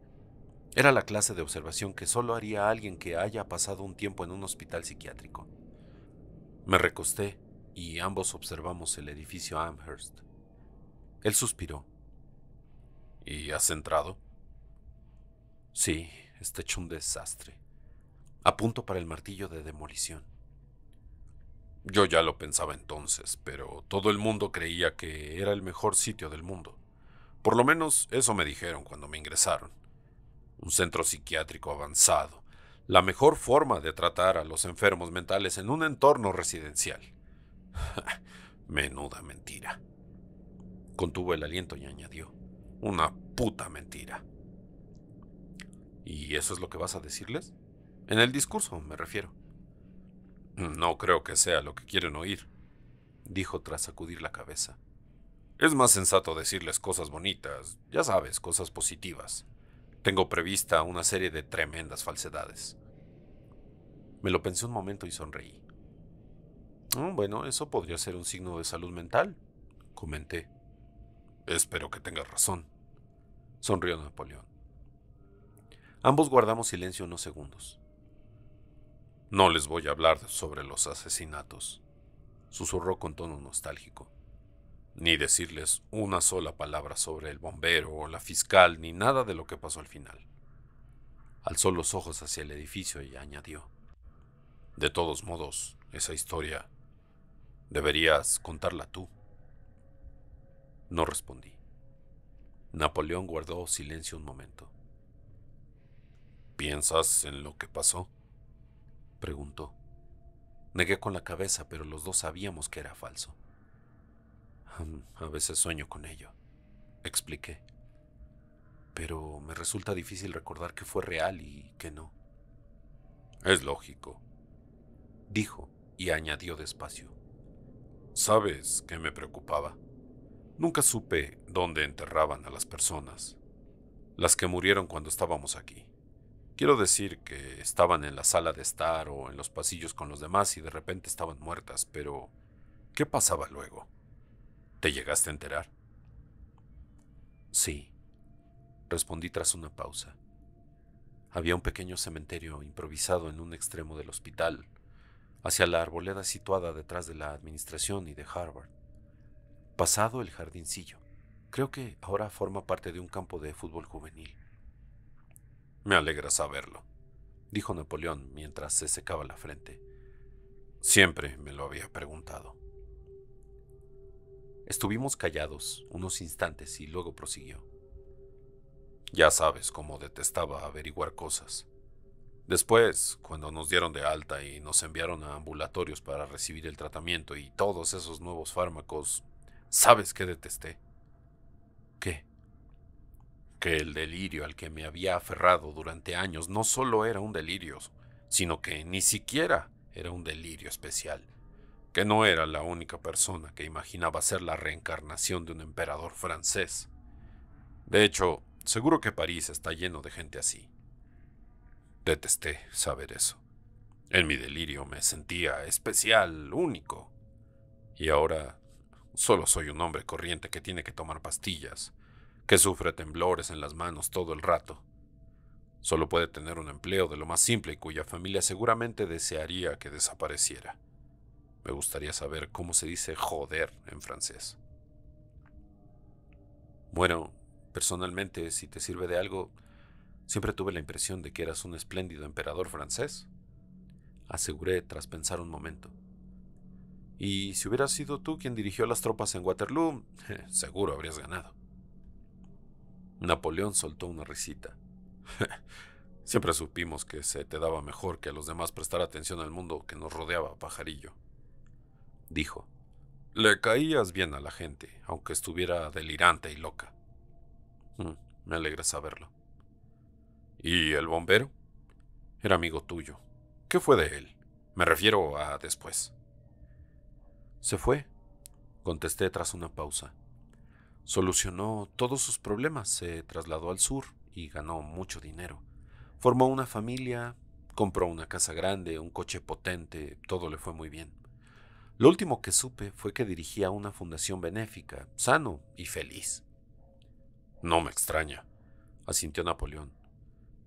Era la clase de observación que solo haría alguien que haya pasado un tiempo en un hospital psiquiátrico. Me recosté y ambos observamos el edificio Amherst. Él suspiró. ¿Y has entrado? Sí, está hecho un desastre. A punto para el martillo de demolición. Yo ya lo pensaba entonces, pero todo el mundo creía que era el mejor sitio del mundo. Por lo menos eso me dijeron cuando me ingresaron. Un centro psiquiátrico avanzado, la mejor forma de tratar a los enfermos mentales en un entorno residencial. <laughs> Menuda mentira. Contuvo el aliento y añadió, una puta mentira. ¿Y eso es lo que vas a decirles? En el discurso, me refiero. No creo que sea lo que quieren oír, dijo tras sacudir la cabeza. Es más sensato decirles cosas bonitas, ya sabes, cosas positivas. Tengo prevista una serie de tremendas falsedades. Me lo pensé un momento y sonreí. Ah, bueno, eso podría ser un signo de salud mental, comenté. Espero que tengas razón, sonrió Napoleón. Ambos guardamos silencio unos segundos. No les voy a hablar sobre los asesinatos, susurró con tono nostálgico, ni decirles una sola palabra sobre el bombero o la fiscal, ni nada de lo que pasó al final. Alzó los ojos hacia el edificio y añadió, De todos modos, esa historia Deberías contarla tú. No respondí. Napoleón guardó silencio un momento. ¿Piensas en lo que pasó? preguntó. Negué con la cabeza, pero los dos sabíamos que era falso. A veces sueño con ello, expliqué. Pero me resulta difícil recordar que fue real y que no. Es lógico, dijo y añadió despacio. Sabes qué me preocupaba. Nunca supe dónde enterraban a las personas, las que murieron cuando estábamos aquí. Quiero decir que estaban en la sala de estar o en los pasillos con los demás y de repente estaban muertas, pero ¿qué pasaba luego? ¿Te llegaste a enterar? Sí, respondí tras una pausa. Había un pequeño cementerio improvisado en un extremo del hospital, hacia la arboleda situada detrás de la administración y de Harvard. Pasado el jardincillo, creo que ahora forma parte de un campo de fútbol juvenil. Me alegra saberlo, dijo Napoleón mientras se secaba la frente. Siempre me lo había preguntado. Estuvimos callados unos instantes y luego prosiguió. Ya sabes cómo detestaba averiguar cosas. Después, cuando nos dieron de alta y nos enviaron a ambulatorios para recibir el tratamiento y todos esos nuevos fármacos, ¿sabes qué detesté? ¿Qué? Que el delirio al que me había aferrado durante años no solo era un delirio, sino que ni siquiera era un delirio especial, que no era la única persona que imaginaba ser la reencarnación de un emperador francés. De hecho, seguro que París está lleno de gente así. Detesté saber eso. En mi delirio me sentía especial, único. Y ahora solo soy un hombre corriente que tiene que tomar pastillas, que sufre temblores en las manos todo el rato. Solo puede tener un empleo de lo más simple y cuya familia seguramente desearía que desapareciera. Me gustaría saber cómo se dice joder en francés. Bueno, personalmente, si te sirve de algo, Siempre tuve la impresión de que eras un espléndido emperador francés, aseguré tras pensar un momento. Y si hubieras sido tú quien dirigió las tropas en Waterloo, <laughs> seguro habrías ganado. Napoleón soltó una risita. <laughs> Siempre supimos que se te daba mejor que a los demás prestar atención al mundo que nos rodeaba, pajarillo. Dijo. Le caías bien a la gente, aunque estuviera delirante y loca. Mm, me alegra saberlo. ¿Y el bombero? Era amigo tuyo. ¿Qué fue de él? Me refiero a después. Se fue, contesté tras una pausa. Solucionó todos sus problemas, se trasladó al sur y ganó mucho dinero. Formó una familia, compró una casa grande, un coche potente, todo le fue muy bien. Lo último que supe fue que dirigía una fundación benéfica, sano y feliz. No me extraña, asintió Napoleón.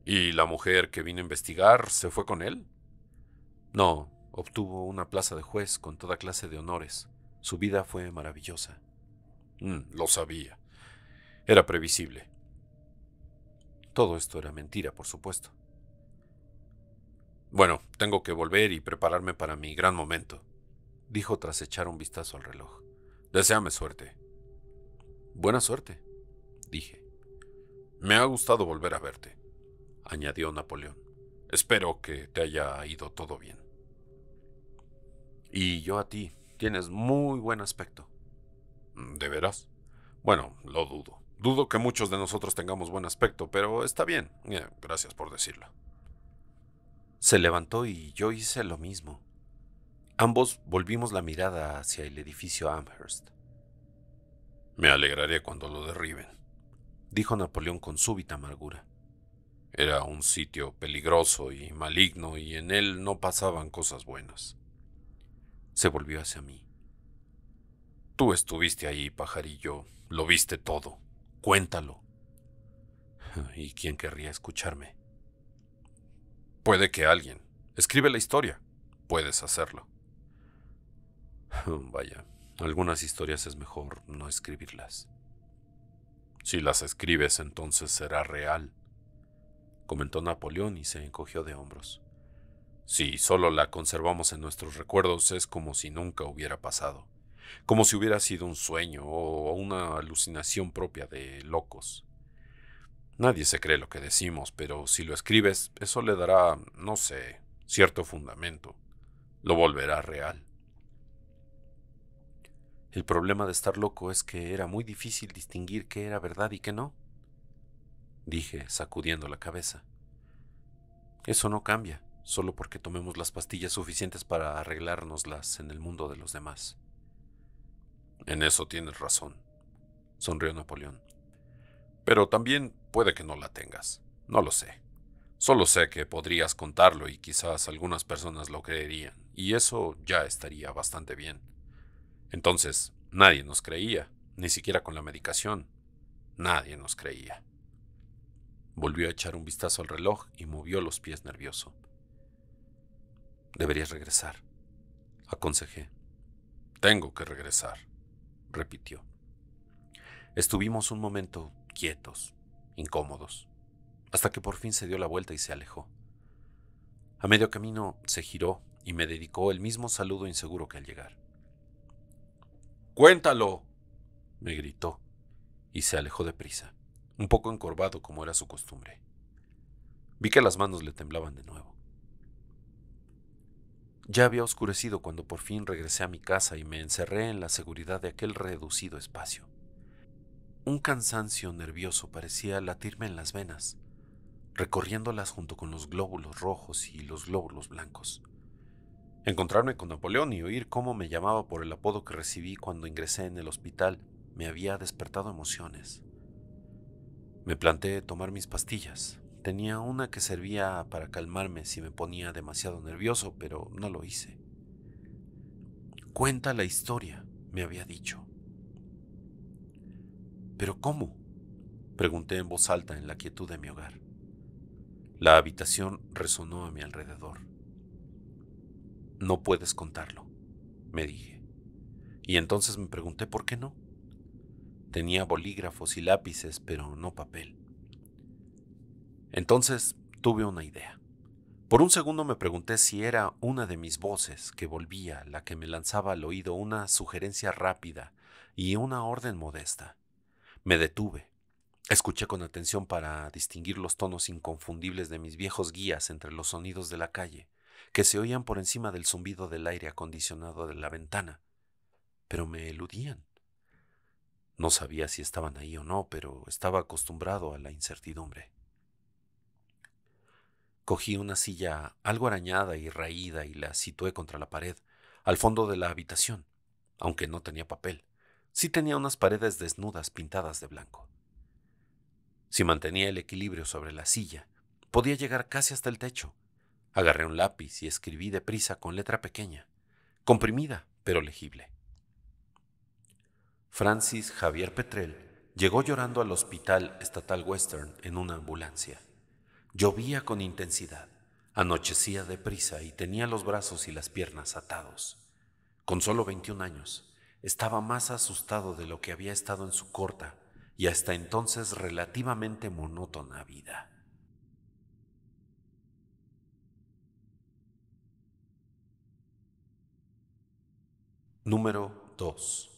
¿Y la mujer que vino a investigar se fue con él? No, obtuvo una plaza de juez con toda clase de honores. Su vida fue maravillosa. Mm, lo sabía. Era previsible. Todo esto era mentira, por supuesto. Bueno, tengo que volver y prepararme para mi gran momento, dijo tras echar un vistazo al reloj. Deseame suerte. Buena suerte, dije. Me ha gustado volver a verte añadió Napoleón. Espero que te haya ido todo bien. Y yo a ti, tienes muy buen aspecto. ¿De veras? Bueno, lo dudo. Dudo que muchos de nosotros tengamos buen aspecto, pero está bien. Gracias por decirlo. Se levantó y yo hice lo mismo. Ambos volvimos la mirada hacia el edificio Amherst. Me alegraré cuando lo derriben, dijo Napoleón con súbita amargura. Era un sitio peligroso y maligno y en él no pasaban cosas buenas. Se volvió hacia mí. Tú estuviste ahí, pajarillo, lo viste todo, cuéntalo. <laughs> ¿Y quién querría escucharme? Puede que alguien. Escribe la historia. Puedes hacerlo. <laughs> Vaya, algunas historias es mejor no escribirlas. Si las escribes entonces será real comentó Napoleón y se encogió de hombros. Si solo la conservamos en nuestros recuerdos es como si nunca hubiera pasado, como si hubiera sido un sueño o una alucinación propia de locos. Nadie se cree lo que decimos, pero si lo escribes, eso le dará, no sé, cierto fundamento. Lo volverá real. El problema de estar loco es que era muy difícil distinguir qué era verdad y qué no dije, sacudiendo la cabeza. Eso no cambia, solo porque tomemos las pastillas suficientes para arreglárnoslas en el mundo de los demás. En eso tienes razón, sonrió Napoleón. Pero también puede que no la tengas, no lo sé. Solo sé que podrías contarlo y quizás algunas personas lo creerían, y eso ya estaría bastante bien. Entonces, nadie nos creía, ni siquiera con la medicación. Nadie nos creía. Volvió a echar un vistazo al reloj y movió los pies nervioso. Deberías regresar, aconsejé. Tengo que regresar, repitió. Estuvimos un momento quietos, incómodos, hasta que por fin se dio la vuelta y se alejó. A medio camino se giró y me dedicó el mismo saludo inseguro que al llegar. Cuéntalo, me gritó, y se alejó deprisa un poco encorvado como era su costumbre. Vi que las manos le temblaban de nuevo. Ya había oscurecido cuando por fin regresé a mi casa y me encerré en la seguridad de aquel reducido espacio. Un cansancio nervioso parecía latirme en las venas, recorriéndolas junto con los glóbulos rojos y los glóbulos blancos. Encontrarme con Napoleón y oír cómo me llamaba por el apodo que recibí cuando ingresé en el hospital me había despertado emociones. Me planteé tomar mis pastillas. Tenía una que servía para calmarme si me ponía demasiado nervioso, pero no lo hice. Cuenta la historia, me había dicho. ¿Pero cómo? Pregunté en voz alta en la quietud de mi hogar. La habitación resonó a mi alrededor. No puedes contarlo, me dije. Y entonces me pregunté por qué no. Tenía bolígrafos y lápices, pero no papel. Entonces tuve una idea. Por un segundo me pregunté si era una de mis voces que volvía la que me lanzaba al oído una sugerencia rápida y una orden modesta. Me detuve. Escuché con atención para distinguir los tonos inconfundibles de mis viejos guías entre los sonidos de la calle, que se oían por encima del zumbido del aire acondicionado de la ventana. Pero me eludían. No sabía si estaban ahí o no, pero estaba acostumbrado a la incertidumbre. Cogí una silla algo arañada y raída y la situé contra la pared, al fondo de la habitación, aunque no tenía papel. Sí tenía unas paredes desnudas pintadas de blanco. Si mantenía el equilibrio sobre la silla, podía llegar casi hasta el techo. Agarré un lápiz y escribí deprisa con letra pequeña, comprimida pero legible. Francis Javier Petrel llegó llorando al Hospital Estatal Western en una ambulancia. Llovía con intensidad, anochecía deprisa y tenía los brazos y las piernas atados. Con solo 21 años, estaba más asustado de lo que había estado en su corta y hasta entonces relativamente monótona vida. Número 2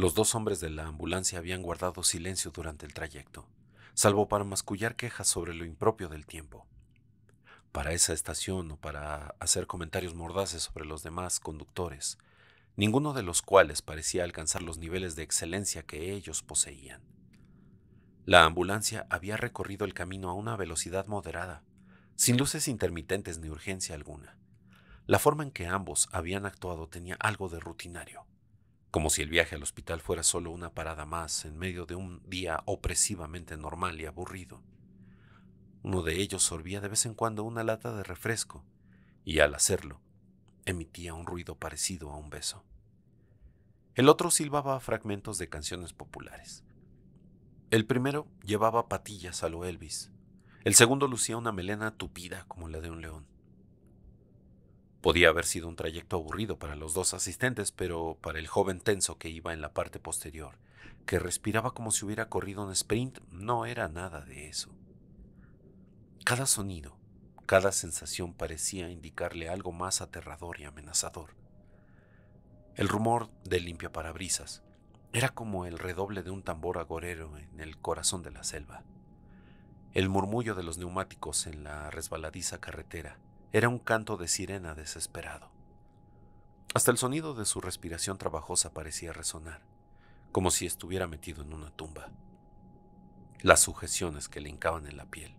Los dos hombres de la ambulancia habían guardado silencio durante el trayecto, salvo para mascullar quejas sobre lo impropio del tiempo. Para esa estación o para hacer comentarios mordaces sobre los demás conductores, ninguno de los cuales parecía alcanzar los niveles de excelencia que ellos poseían. La ambulancia había recorrido el camino a una velocidad moderada, sin luces intermitentes ni urgencia alguna. La forma en que ambos habían actuado tenía algo de rutinario como si el viaje al hospital fuera solo una parada más en medio de un día opresivamente normal y aburrido. Uno de ellos sorbía de vez en cuando una lata de refresco, y al hacerlo, emitía un ruido parecido a un beso. El otro silbaba fragmentos de canciones populares. El primero llevaba patillas a lo Elvis. El segundo lucía una melena tupida como la de un león. Podía haber sido un trayecto aburrido para los dos asistentes, pero para el joven tenso que iba en la parte posterior, que respiraba como si hubiera corrido un sprint, no era nada de eso. Cada sonido, cada sensación parecía indicarle algo más aterrador y amenazador. El rumor del limpiaparabrisas era como el redoble de un tambor agorero en el corazón de la selva. El murmullo de los neumáticos en la resbaladiza carretera era un canto de sirena desesperado. Hasta el sonido de su respiración trabajosa parecía resonar, como si estuviera metido en una tumba. Las sujeciones que le hincaban en la piel.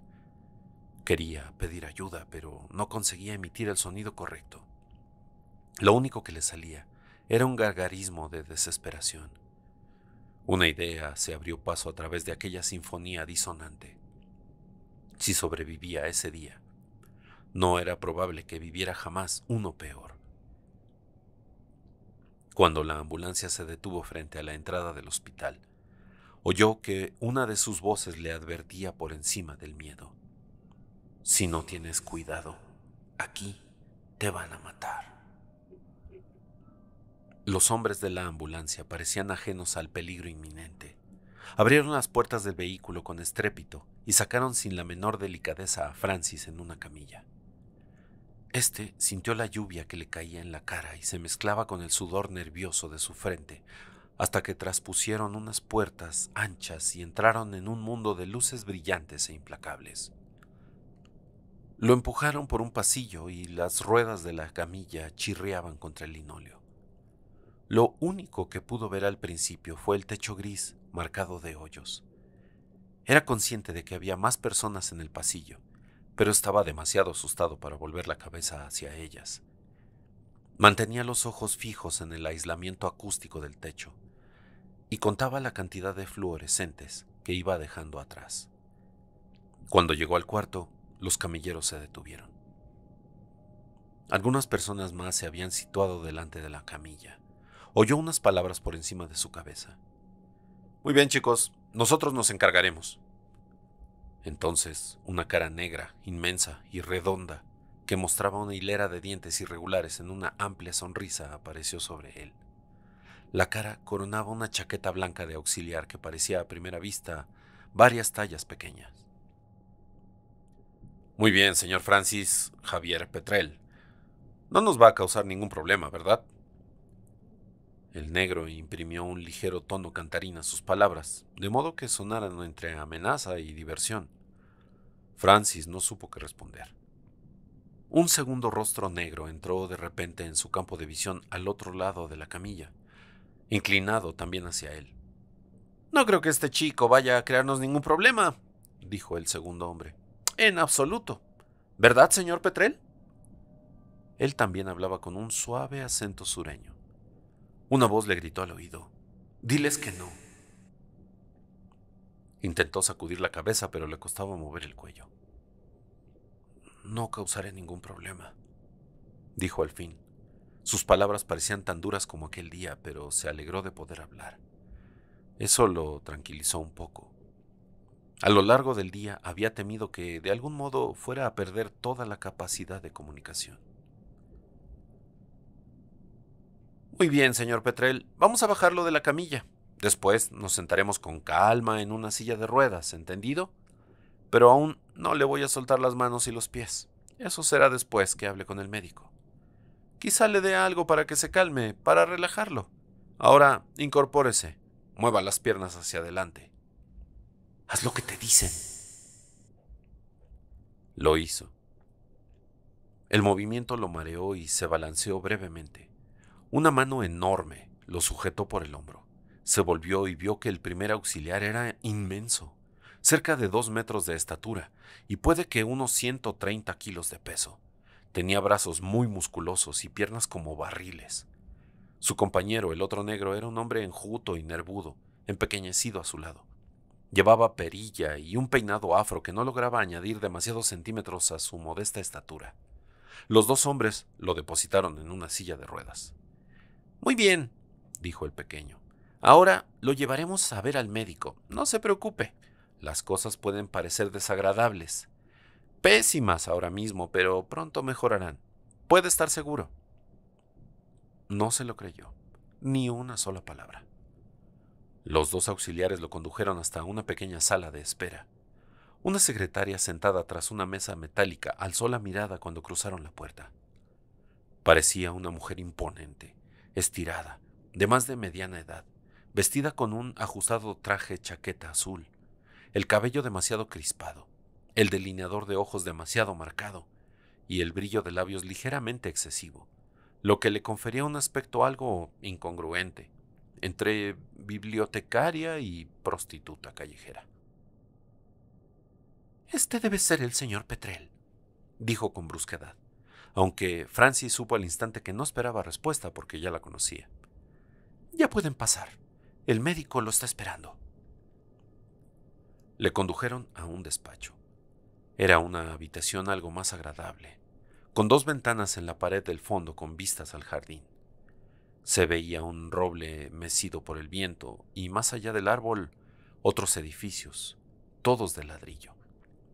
Quería pedir ayuda, pero no conseguía emitir el sonido correcto. Lo único que le salía era un gargarismo de desesperación. Una idea se abrió paso a través de aquella sinfonía disonante. Si sobrevivía ese día, no era probable que viviera jamás uno peor. Cuando la ambulancia se detuvo frente a la entrada del hospital, oyó que una de sus voces le advertía por encima del miedo. Si no tienes cuidado, aquí te van a matar. Los hombres de la ambulancia parecían ajenos al peligro inminente. Abrieron las puertas del vehículo con estrépito y sacaron sin la menor delicadeza a Francis en una camilla. Este sintió la lluvia que le caía en la cara y se mezclaba con el sudor nervioso de su frente, hasta que traspusieron unas puertas anchas y entraron en un mundo de luces brillantes e implacables. Lo empujaron por un pasillo y las ruedas de la camilla chirriaban contra el linóleo. Lo único que pudo ver al principio fue el techo gris marcado de hoyos. Era consciente de que había más personas en el pasillo, pero estaba demasiado asustado para volver la cabeza hacia ellas. Mantenía los ojos fijos en el aislamiento acústico del techo y contaba la cantidad de fluorescentes que iba dejando atrás. Cuando llegó al cuarto, los camilleros se detuvieron. Algunas personas más se habían situado delante de la camilla. Oyó unas palabras por encima de su cabeza. Muy bien, chicos, nosotros nos encargaremos. Entonces, una cara negra, inmensa y redonda, que mostraba una hilera de dientes irregulares en una amplia sonrisa, apareció sobre él. La cara coronaba una chaqueta blanca de auxiliar que parecía a primera vista varias tallas pequeñas. Muy bien, señor Francis Javier Petrel. No nos va a causar ningún problema, ¿verdad? El negro imprimió un ligero tono cantarina a sus palabras, de modo que sonaran entre amenaza y diversión. Francis no supo qué responder. Un segundo rostro negro entró de repente en su campo de visión al otro lado de la camilla, inclinado también hacia él. No creo que este chico vaya a crearnos ningún problema, dijo el segundo hombre. En absoluto. ¿Verdad, señor Petrel? Él también hablaba con un suave acento sureño. Una voz le gritó al oído. Diles que no. Intentó sacudir la cabeza, pero le costaba mover el cuello. No causaré ningún problema, dijo al fin. Sus palabras parecían tan duras como aquel día, pero se alegró de poder hablar. Eso lo tranquilizó un poco. A lo largo del día había temido que de algún modo fuera a perder toda la capacidad de comunicación. Muy bien, señor Petrel, vamos a bajarlo de la camilla. Después nos sentaremos con calma en una silla de ruedas, ¿entendido? Pero aún no le voy a soltar las manos y los pies. Eso será después que hable con el médico. Quizá le dé algo para que se calme, para relajarlo. Ahora, incorpórese. Mueva las piernas hacia adelante. Haz lo que te dicen. Lo hizo. El movimiento lo mareó y se balanceó brevemente. Una mano enorme lo sujetó por el hombro. Se volvió y vio que el primer auxiliar era inmenso, cerca de dos metros de estatura y puede que unos 130 kilos de peso. Tenía brazos muy musculosos y piernas como barriles. Su compañero, el otro negro, era un hombre enjuto y nervudo, empequeñecido a su lado. Llevaba perilla y un peinado afro que no lograba añadir demasiados centímetros a su modesta estatura. Los dos hombres lo depositaron en una silla de ruedas. Muy bien, dijo el pequeño. Ahora lo llevaremos a ver al médico. No se preocupe. Las cosas pueden parecer desagradables. Pésimas ahora mismo, pero pronto mejorarán. Puede estar seguro. No se lo creyó. Ni una sola palabra. Los dos auxiliares lo condujeron hasta una pequeña sala de espera. Una secretaria sentada tras una mesa metálica alzó la mirada cuando cruzaron la puerta. Parecía una mujer imponente estirada, de más de mediana edad, vestida con un ajustado traje chaqueta azul, el cabello demasiado crispado, el delineador de ojos demasiado marcado y el brillo de labios ligeramente excesivo, lo que le confería un aspecto algo incongruente entre bibliotecaria y prostituta callejera. Este debe ser el señor Petrel, dijo con brusquedad aunque Francis supo al instante que no esperaba respuesta porque ya la conocía. Ya pueden pasar. El médico lo está esperando. Le condujeron a un despacho. Era una habitación algo más agradable, con dos ventanas en la pared del fondo con vistas al jardín. Se veía un roble mecido por el viento y más allá del árbol otros edificios, todos de ladrillo,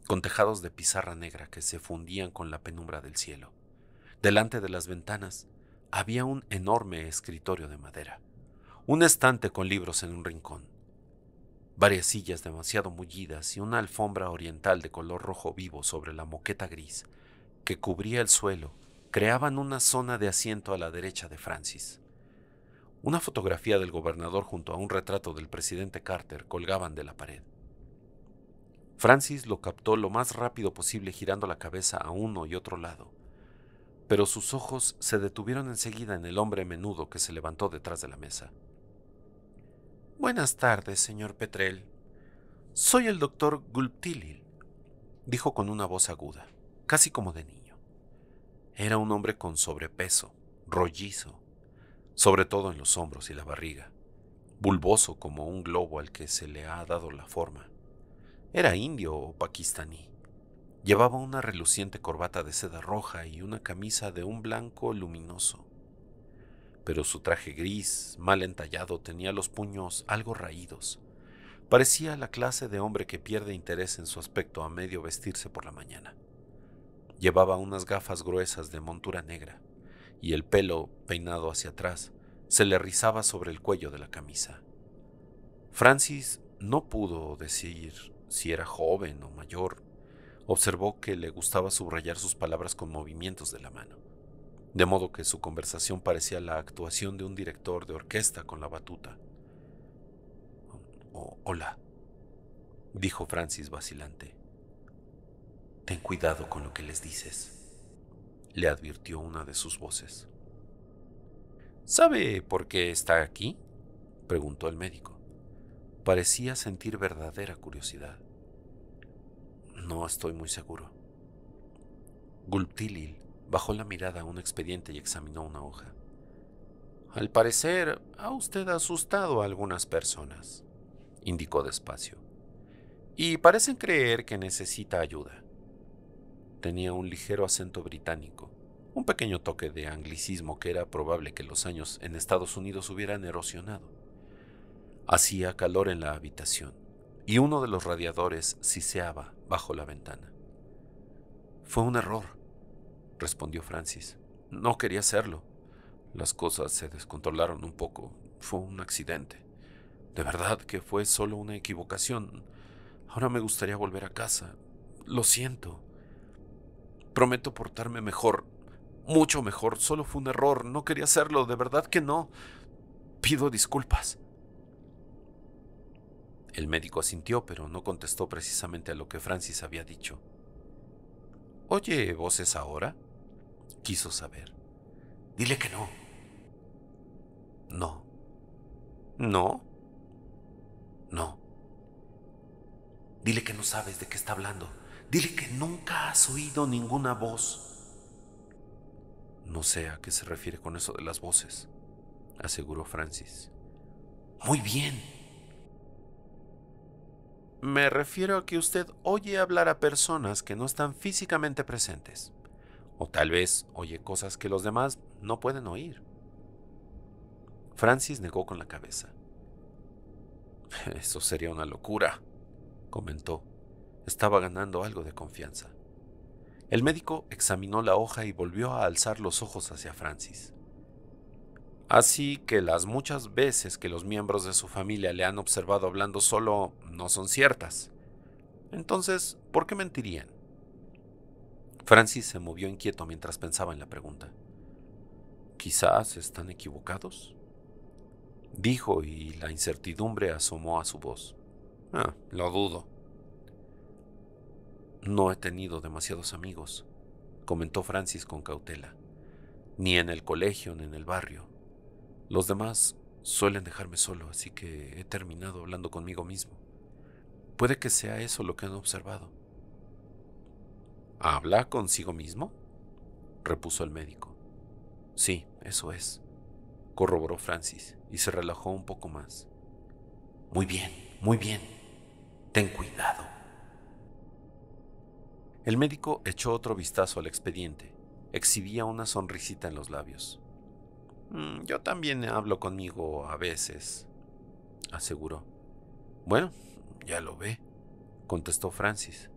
con tejados de pizarra negra que se fundían con la penumbra del cielo. Delante de las ventanas había un enorme escritorio de madera, un estante con libros en un rincón, varias sillas demasiado mullidas y una alfombra oriental de color rojo vivo sobre la moqueta gris que cubría el suelo creaban una zona de asiento a la derecha de Francis. Una fotografía del gobernador junto a un retrato del presidente Carter colgaban de la pared. Francis lo captó lo más rápido posible girando la cabeza a uno y otro lado, pero sus ojos se detuvieron enseguida en el hombre menudo que se levantó detrás de la mesa. Buenas tardes, señor Petrel. Soy el doctor Gulptilil, dijo con una voz aguda, casi como de niño. Era un hombre con sobrepeso, rollizo, sobre todo en los hombros y la barriga, bulboso como un globo al que se le ha dado la forma. Era indio o pakistaní. Llevaba una reluciente corbata de seda roja y una camisa de un blanco luminoso. Pero su traje gris, mal entallado, tenía los puños algo raídos. Parecía la clase de hombre que pierde interés en su aspecto a medio vestirse por la mañana. Llevaba unas gafas gruesas de montura negra, y el pelo, peinado hacia atrás, se le rizaba sobre el cuello de la camisa. Francis no pudo decir si era joven o mayor, observó que le gustaba subrayar sus palabras con movimientos de la mano, de modo que su conversación parecía la actuación de un director de orquesta con la batuta. hola, dijo Francis vacilante. Ten cuidado con lo que les dices, le advirtió una de sus voces. ¿Sabe por qué está aquí? preguntó el médico. Parecía sentir verdadera curiosidad. No estoy muy seguro. Gulptilil bajó la mirada a un expediente y examinó una hoja. Al parecer, ha usted asustado a algunas personas, indicó despacio. Y parecen creer que necesita ayuda. Tenía un ligero acento británico, un pequeño toque de anglicismo que era probable que los años en Estados Unidos hubieran erosionado. Hacía calor en la habitación y uno de los radiadores siseaba bajo la ventana. Fue un error, respondió Francis. No quería hacerlo. Las cosas se descontrolaron un poco. Fue un accidente. De verdad que fue solo una equivocación. Ahora me gustaría volver a casa. Lo siento. Prometo portarme mejor. Mucho mejor. Solo fue un error. No quería hacerlo. De verdad que no. Pido disculpas. El médico asintió, pero no contestó precisamente a lo que Francis había dicho. ¿Oye voces ahora? Quiso saber. Dile que no. No. ¿No? No. Dile que no sabes de qué está hablando. Dile que nunca has oído ninguna voz. No sé a qué se refiere con eso de las voces, aseguró Francis. Muy bien, me refiero a que usted oye hablar a personas que no están físicamente presentes. O tal vez oye cosas que los demás no pueden oír. Francis negó con la cabeza. <laughs> Eso sería una locura, comentó. Estaba ganando algo de confianza. El médico examinó la hoja y volvió a alzar los ojos hacia Francis. Así que las muchas veces que los miembros de su familia le han observado hablando solo no son ciertas. Entonces, ¿por qué mentirían? Francis se movió inquieto mientras pensaba en la pregunta. Quizás están equivocados, dijo y la incertidumbre asomó a su voz. Ah, lo dudo. No he tenido demasiados amigos, comentó Francis con cautela, ni en el colegio ni en el barrio. Los demás suelen dejarme solo, así que he terminado hablando conmigo mismo. Puede que sea eso lo que han observado. ¿Habla consigo mismo? repuso el médico. Sí, eso es, corroboró Francis y se relajó un poco más. Muy bien, muy bien. Ten cuidado. El médico echó otro vistazo al expediente. Exhibía una sonrisita en los labios. Mm, yo también hablo conmigo a veces, aseguró. Bueno, ya lo ve, contestó Francis.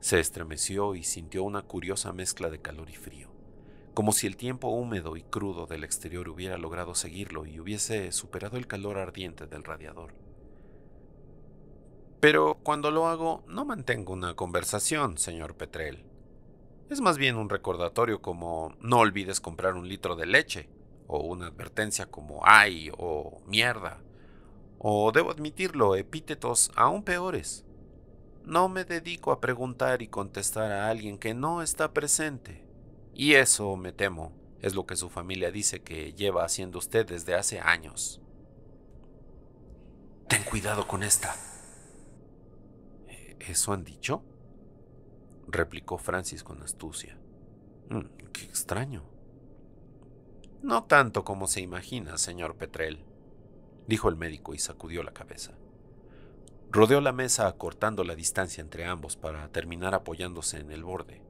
Se estremeció y sintió una curiosa mezcla de calor y frío, como si el tiempo húmedo y crudo del exterior hubiera logrado seguirlo y hubiese superado el calor ardiente del radiador. Pero cuando lo hago, no mantengo una conversación, señor Petrel. Es más bien un recordatorio como no olvides comprar un litro de leche, o una advertencia como ay o mierda, o debo admitirlo, epítetos aún peores. No me dedico a preguntar y contestar a alguien que no está presente. Y eso, me temo, es lo que su familia dice que lleva haciendo usted desde hace años. Ten cuidado con esta. E, ¿Eso han dicho? replicó Francis con astucia. Mm, qué extraño. No tanto como se imagina, señor Petrel, dijo el médico y sacudió la cabeza. Rodeó la mesa acortando la distancia entre ambos para terminar apoyándose en el borde,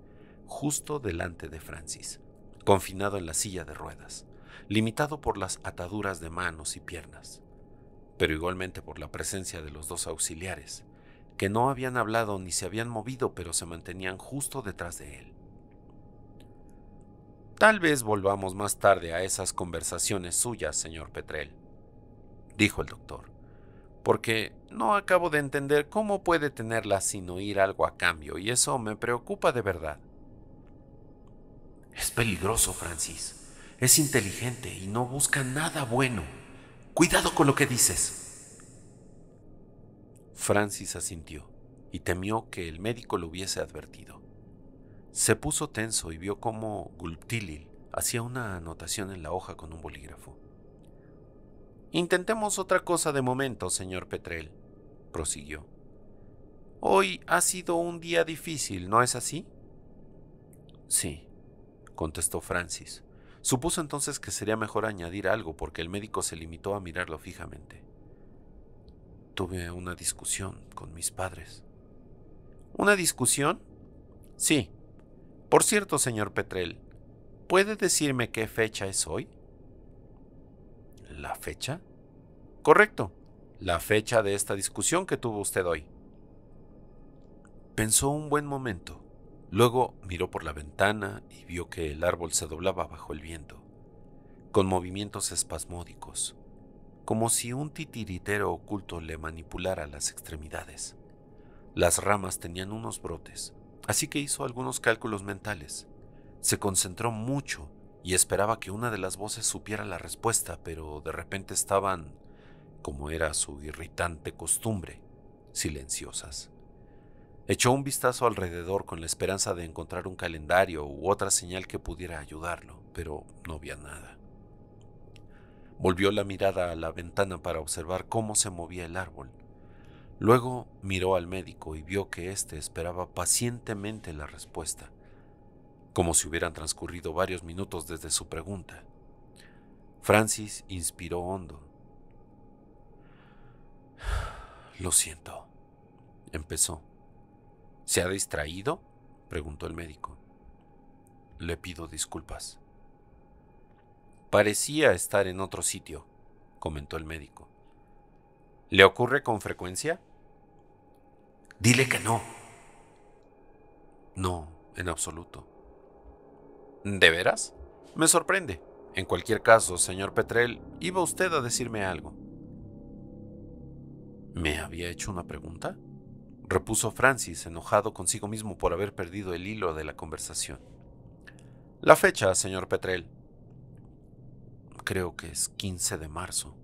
justo delante de Francis, confinado en la silla de ruedas, limitado por las ataduras de manos y piernas, pero igualmente por la presencia de los dos auxiliares, que no habían hablado ni se habían movido, pero se mantenían justo detrás de él, Tal vez volvamos más tarde a esas conversaciones suyas, señor Petrel, dijo el doctor, porque no acabo de entender cómo puede tenerla sin oír algo a cambio, y eso me preocupa de verdad. Es peligroso, Francis. Es inteligente y no busca nada bueno. Cuidado con lo que dices. Francis asintió y temió que el médico lo hubiese advertido. Se puso tenso y vio cómo Gulptilil hacía una anotación en la hoja con un bolígrafo. Intentemos otra cosa de momento, señor Petrel, prosiguió. Hoy ha sido un día difícil, ¿no es así? Sí, contestó Francis. Supuso entonces que sería mejor añadir algo porque el médico se limitó a mirarlo fijamente. Tuve una discusión con mis padres. ¿Una discusión? Sí, por cierto, señor Petrel, ¿puede decirme qué fecha es hoy? ¿La fecha? Correcto, la fecha de esta discusión que tuvo usted hoy. Pensó un buen momento. Luego miró por la ventana y vio que el árbol se doblaba bajo el viento, con movimientos espasmódicos, como si un titiritero oculto le manipulara las extremidades. Las ramas tenían unos brotes, Así que hizo algunos cálculos mentales. Se concentró mucho y esperaba que una de las voces supiera la respuesta, pero de repente estaban, como era su irritante costumbre, silenciosas. Echó un vistazo alrededor con la esperanza de encontrar un calendario u otra señal que pudiera ayudarlo, pero no había nada. Volvió la mirada a la ventana para observar cómo se movía el árbol. Luego miró al médico y vio que éste esperaba pacientemente la respuesta, como si hubieran transcurrido varios minutos desde su pregunta. Francis inspiró hondo. <sighs> Lo siento, empezó. ¿Se ha distraído? preguntó el médico. Le pido disculpas. Parecía estar en otro sitio, comentó el médico. ¿Le ocurre con frecuencia? Dile que no. No, en absoluto. ¿De veras? Me sorprende. En cualquier caso, señor Petrel, iba usted a decirme algo. ¿Me había hecho una pregunta? repuso Francis, enojado consigo mismo por haber perdido el hilo de la conversación. La fecha, señor Petrel. Creo que es 15 de marzo,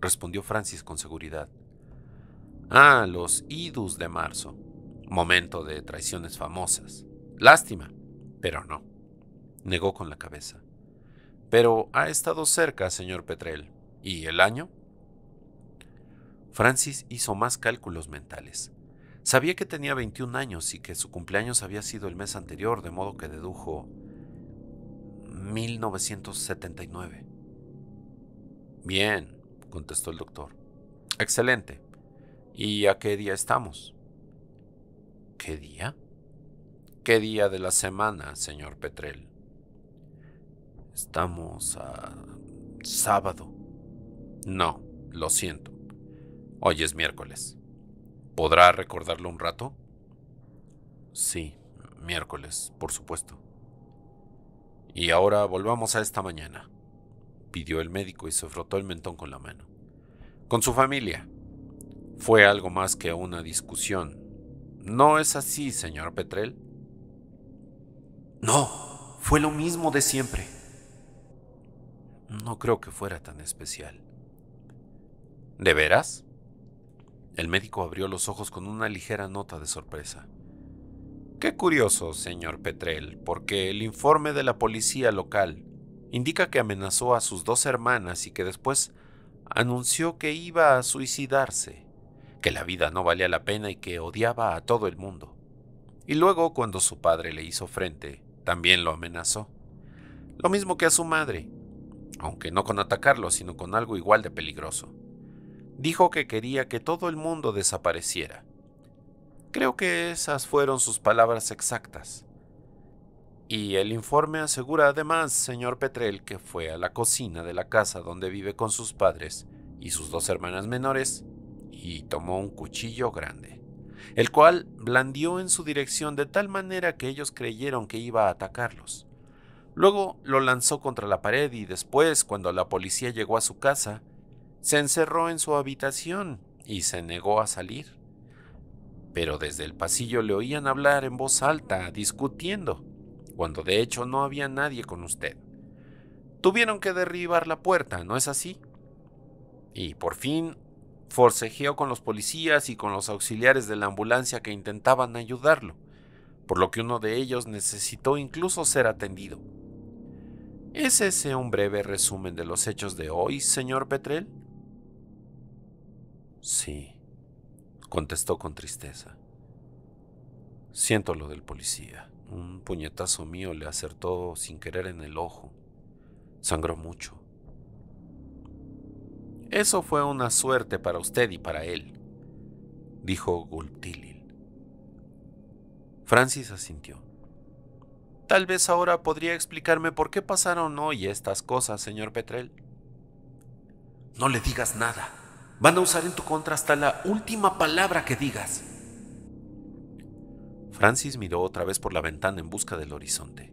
respondió Francis con seguridad. Ah, los idus de marzo. Momento de traiciones famosas. Lástima, pero no. Negó con la cabeza. Pero ha estado cerca, señor Petrel. ¿Y el año? Francis hizo más cálculos mentales. Sabía que tenía 21 años y que su cumpleaños había sido el mes anterior, de modo que dedujo 1979. Bien, contestó el doctor. Excelente. ¿Y a qué día estamos? ¿Qué día? ¿Qué día de la semana, señor Petrel? Estamos a sábado. No, lo siento. Hoy es miércoles. ¿Podrá recordarlo un rato? Sí, miércoles, por supuesto. Y ahora volvamos a esta mañana, pidió el médico y se frotó el mentón con la mano. Con su familia, fue algo más que una discusión. ¿No es así, señor Petrel? No, fue lo mismo de siempre. No creo que fuera tan especial. ¿De veras? El médico abrió los ojos con una ligera nota de sorpresa. Qué curioso, señor Petrel, porque el informe de la policía local indica que amenazó a sus dos hermanas y que después anunció que iba a suicidarse que la vida no valía la pena y que odiaba a todo el mundo. Y luego, cuando su padre le hizo frente, también lo amenazó. Lo mismo que a su madre, aunque no con atacarlo, sino con algo igual de peligroso. Dijo que quería que todo el mundo desapareciera. Creo que esas fueron sus palabras exactas. Y el informe asegura además, señor Petrel, que fue a la cocina de la casa donde vive con sus padres y sus dos hermanas menores, y tomó un cuchillo grande, el cual blandió en su dirección de tal manera que ellos creyeron que iba a atacarlos. Luego lo lanzó contra la pared y después, cuando la policía llegó a su casa, se encerró en su habitación y se negó a salir. Pero desde el pasillo le oían hablar en voz alta, discutiendo, cuando de hecho no había nadie con usted. Tuvieron que derribar la puerta, ¿no es así? Y por fin forcejeó con los policías y con los auxiliares de la ambulancia que intentaban ayudarlo, por lo que uno de ellos necesitó incluso ser atendido. ¿Es ese un breve resumen de los hechos de hoy, señor Petrel? Sí, contestó con tristeza. Siento lo del policía. Un puñetazo mío le acertó sin querer en el ojo. Sangró mucho. Eso fue una suerte para usted y para él, dijo Gultilil. Francis asintió. Tal vez ahora podría explicarme por qué pasaron hoy estas cosas, señor Petrel. No le digas nada. Van a usar en tu contra hasta la última palabra que digas. Francis miró otra vez por la ventana en busca del horizonte.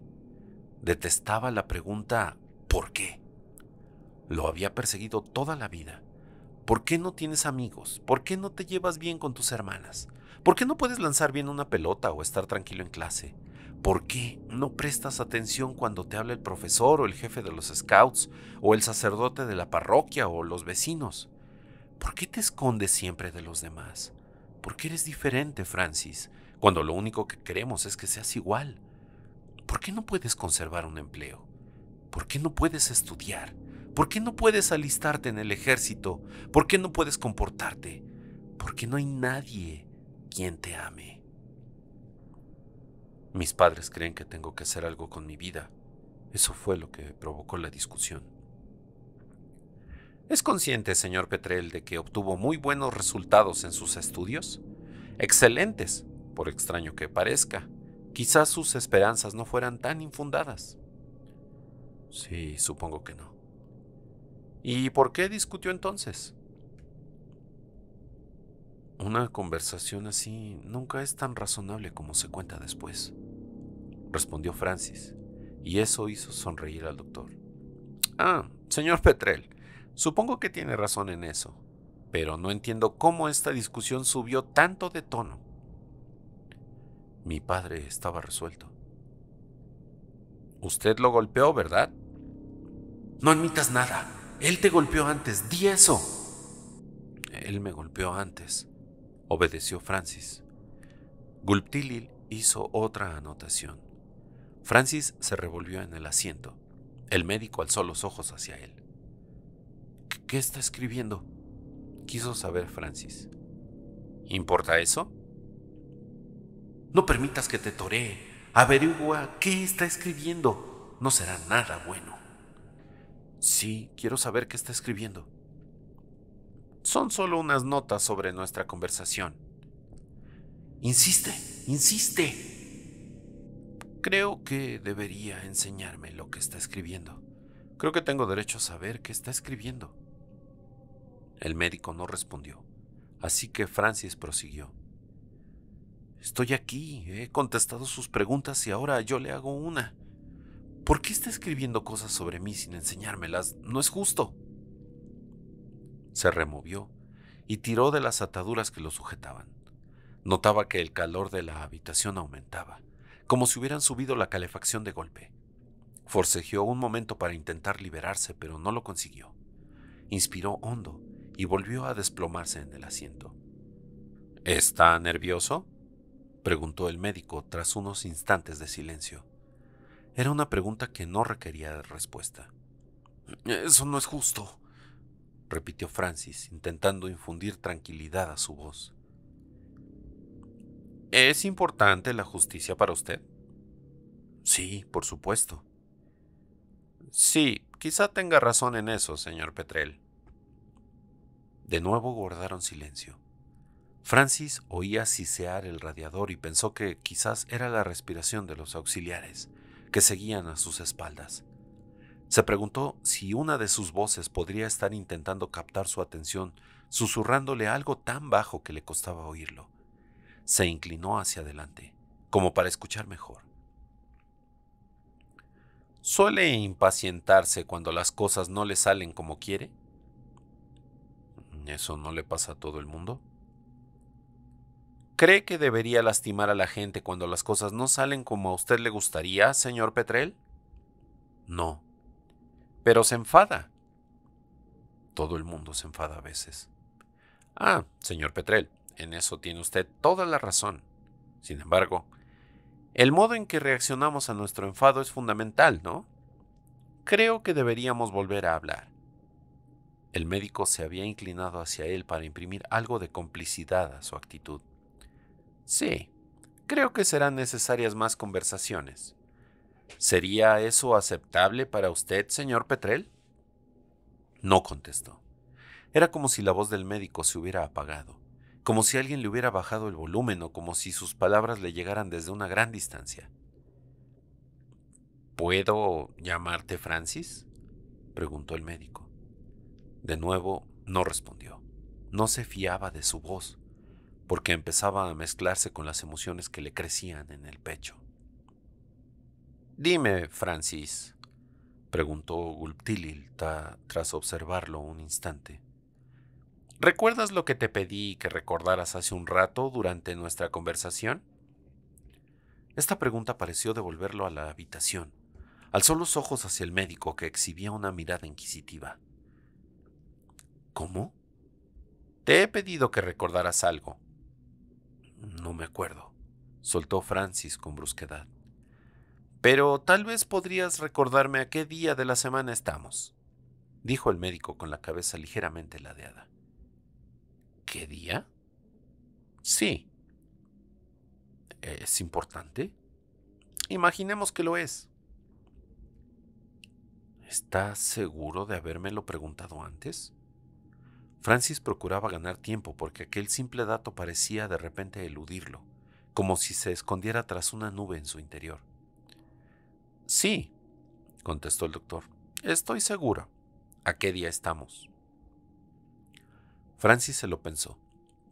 Detestaba la pregunta ¿por qué? Lo había perseguido toda la vida. ¿Por qué no tienes amigos? ¿Por qué no te llevas bien con tus hermanas? ¿Por qué no puedes lanzar bien una pelota o estar tranquilo en clase? ¿Por qué no prestas atención cuando te habla el profesor o el jefe de los scouts o el sacerdote de la parroquia o los vecinos? ¿Por qué te escondes siempre de los demás? ¿Por qué eres diferente, Francis, cuando lo único que queremos es que seas igual? ¿Por qué no puedes conservar un empleo? ¿Por qué no puedes estudiar? ¿Por qué no puedes alistarte en el ejército? ¿Por qué no puedes comportarte? Porque no hay nadie quien te ame. Mis padres creen que tengo que hacer algo con mi vida. Eso fue lo que provocó la discusión. ¿Es consciente, señor Petrel, de que obtuvo muy buenos resultados en sus estudios? Excelentes, por extraño que parezca. Quizás sus esperanzas no fueran tan infundadas. Sí, supongo que no. ¿Y por qué discutió entonces? Una conversación así nunca es tan razonable como se cuenta después, respondió Francis, y eso hizo sonreír al doctor. Ah, señor Petrel, supongo que tiene razón en eso, pero no entiendo cómo esta discusión subió tanto de tono. Mi padre estaba resuelto. Usted lo golpeó, ¿verdad? No admitas nada, él te golpeó antes, di eso. Él me golpeó antes, obedeció Francis. Gulptilil hizo otra anotación. Francis se revolvió en el asiento. El médico alzó los ojos hacia él. ¿Qué está escribiendo? Quiso saber Francis. ¿Importa eso? No permitas que te toree. Averigua qué está escribiendo. No será nada bueno. Sí, quiero saber qué está escribiendo. Son solo unas notas sobre nuestra conversación. Insiste, insiste. Creo que debería enseñarme lo que está escribiendo. Creo que tengo derecho a saber qué está escribiendo. El médico no respondió, así que Francis prosiguió. Estoy aquí, he contestado sus preguntas y ahora yo le hago una. ¿Por qué está escribiendo cosas sobre mí sin enseñármelas? No es justo. Se removió y tiró de las ataduras que lo sujetaban. Notaba que el calor de la habitación aumentaba, como si hubieran subido la calefacción de golpe. Forcejeó un momento para intentar liberarse, pero no lo consiguió. Inspiró hondo y volvió a desplomarse en el asiento. ¿Está nervioso? preguntó el médico tras unos instantes de silencio. Era una pregunta que no requería respuesta. Eso no es justo, repitió Francis, intentando infundir tranquilidad a su voz. ¿Es importante la justicia para usted? Sí, por supuesto. Sí, quizá tenga razón en eso, señor Petrel. De nuevo guardaron silencio. Francis oía sisear el radiador y pensó que quizás era la respiración de los auxiliares que seguían a sus espaldas. Se preguntó si una de sus voces podría estar intentando captar su atención, susurrándole algo tan bajo que le costaba oírlo. Se inclinó hacia adelante, como para escuchar mejor. ¿Suele impacientarse cuando las cosas no le salen como quiere? ¿Eso no le pasa a todo el mundo? ¿Cree que debería lastimar a la gente cuando las cosas no salen como a usted le gustaría, señor Petrel? No. Pero se enfada. Todo el mundo se enfada a veces. Ah, señor Petrel, en eso tiene usted toda la razón. Sin embargo, el modo en que reaccionamos a nuestro enfado es fundamental, ¿no? Creo que deberíamos volver a hablar. El médico se había inclinado hacia él para imprimir algo de complicidad a su actitud. Sí, creo que serán necesarias más conversaciones. ¿Sería eso aceptable para usted, señor Petrel? No contestó. Era como si la voz del médico se hubiera apagado, como si alguien le hubiera bajado el volumen o como si sus palabras le llegaran desde una gran distancia. ¿Puedo llamarte Francis? preguntó el médico. De nuevo, no respondió. No se fiaba de su voz porque empezaba a mezclarse con las emociones que le crecían en el pecho. Dime, Francis, preguntó Gulptilil tras observarlo un instante. ¿Recuerdas lo que te pedí que recordaras hace un rato durante nuestra conversación? Esta pregunta pareció devolverlo a la habitación. Alzó los ojos hacia el médico, que exhibía una mirada inquisitiva. ¿Cómo? Te he pedido que recordaras algo, no me acuerdo, soltó Francis con brusquedad. Pero tal vez podrías recordarme a qué día de la semana estamos, dijo el médico con la cabeza ligeramente ladeada. ¿Qué día? Sí. ¿Es importante? Imaginemos que lo es. ¿Estás seguro de habérmelo preguntado antes? Francis procuraba ganar tiempo porque aquel simple dato parecía de repente eludirlo, como si se escondiera tras una nube en su interior. Sí, contestó el doctor, estoy segura. ¿A qué día estamos? Francis se lo pensó,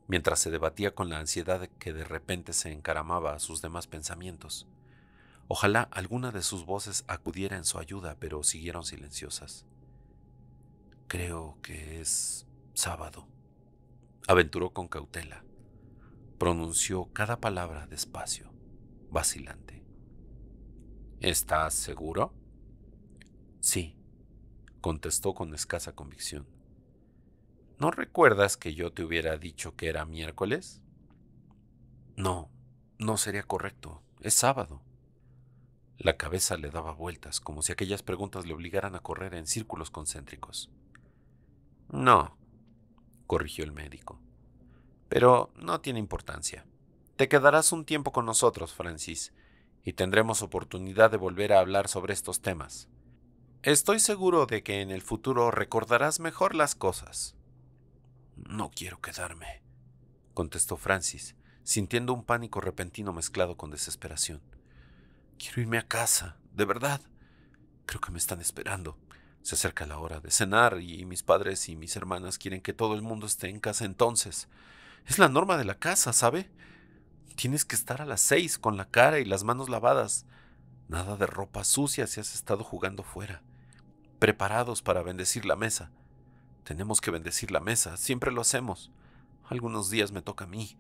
mientras se debatía con la ansiedad que de repente se encaramaba a sus demás pensamientos. Ojalá alguna de sus voces acudiera en su ayuda, pero siguieron silenciosas. Creo que es sábado. Aventuró con cautela. Pronunció cada palabra despacio, vacilante. ¿Estás seguro? Sí, contestó con escasa convicción. ¿No recuerdas que yo te hubiera dicho que era miércoles? No, no sería correcto. Es sábado. La cabeza le daba vueltas, como si aquellas preguntas le obligaran a correr en círculos concéntricos. No, corrigió el médico. Pero no tiene importancia. Te quedarás un tiempo con nosotros, Francis, y tendremos oportunidad de volver a hablar sobre estos temas. Estoy seguro de que en el futuro recordarás mejor las cosas. No quiero quedarme, contestó Francis, sintiendo un pánico repentino mezclado con desesperación. Quiero irme a casa, de verdad. Creo que me están esperando. Se acerca la hora de cenar y mis padres y mis hermanas quieren que todo el mundo esté en casa entonces. Es la norma de la casa, ¿sabe? Tienes que estar a las seis con la cara y las manos lavadas. Nada de ropa sucia si has estado jugando fuera. Preparados para bendecir la mesa. Tenemos que bendecir la mesa, siempre lo hacemos. Algunos días me toca a mí.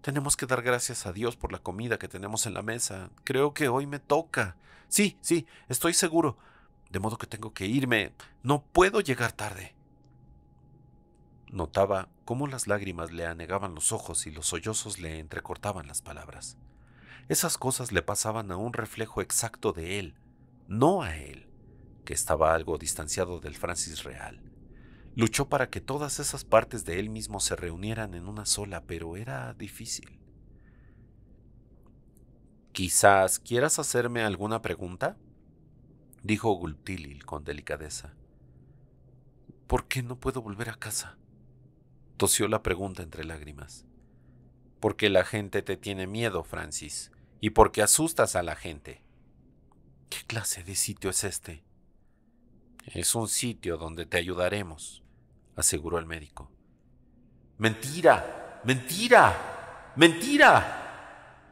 Tenemos que dar gracias a Dios por la comida que tenemos en la mesa. Creo que hoy me toca. Sí, sí, estoy seguro de modo que tengo que irme. No puedo llegar tarde. Notaba cómo las lágrimas le anegaban los ojos y los sollozos le entrecortaban las palabras. Esas cosas le pasaban a un reflejo exacto de él, no a él, que estaba algo distanciado del Francis real. Luchó para que todas esas partes de él mismo se reunieran en una sola, pero era difícil. Quizás quieras hacerme alguna pregunta, dijo Gultilil con delicadeza. ¿Por qué no puedo volver a casa? Tosió la pregunta entre lágrimas. Porque la gente te tiene miedo, Francis, y porque asustas a la gente. ¿Qué clase de sitio es este? Es un sitio donde te ayudaremos, aseguró el médico. Mentira, mentira, mentira.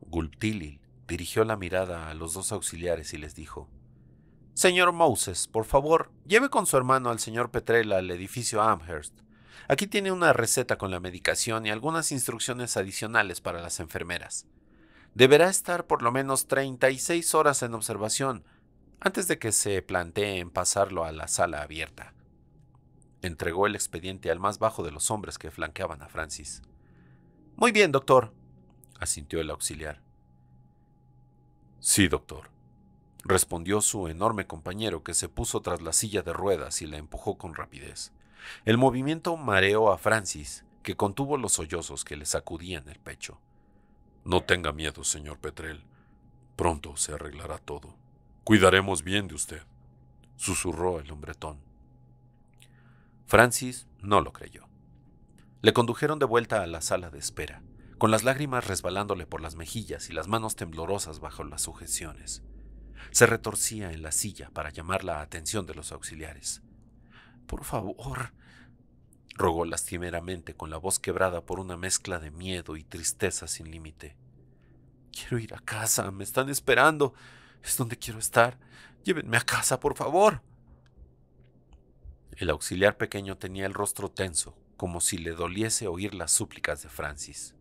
Gultilil. Dirigió la mirada a los dos auxiliares y les dijo, Señor Moses, por favor, lleve con su hermano al señor Petrella al edificio Amherst. Aquí tiene una receta con la medicación y algunas instrucciones adicionales para las enfermeras. Deberá estar por lo menos 36 horas en observación antes de que se planteen pasarlo a la sala abierta. Entregó el expediente al más bajo de los hombres que flanqueaban a Francis. Muy bien, doctor, asintió el auxiliar. Sí, doctor, respondió su enorme compañero que se puso tras la silla de ruedas y la empujó con rapidez. El movimiento mareó a Francis, que contuvo los sollozos que le sacudían el pecho. No tenga miedo, señor Petrel. Pronto se arreglará todo. Cuidaremos bien de usted, susurró el hombretón. Francis no lo creyó. Le condujeron de vuelta a la sala de espera con las lágrimas resbalándole por las mejillas y las manos temblorosas bajo las sujeciones. Se retorcía en la silla para llamar la atención de los auxiliares. Por favor, rogó lastimeramente con la voz quebrada por una mezcla de miedo y tristeza sin límite. Quiero ir a casa, me están esperando. Es donde quiero estar. Llévenme a casa, por favor. El auxiliar pequeño tenía el rostro tenso, como si le doliese oír las súplicas de Francis.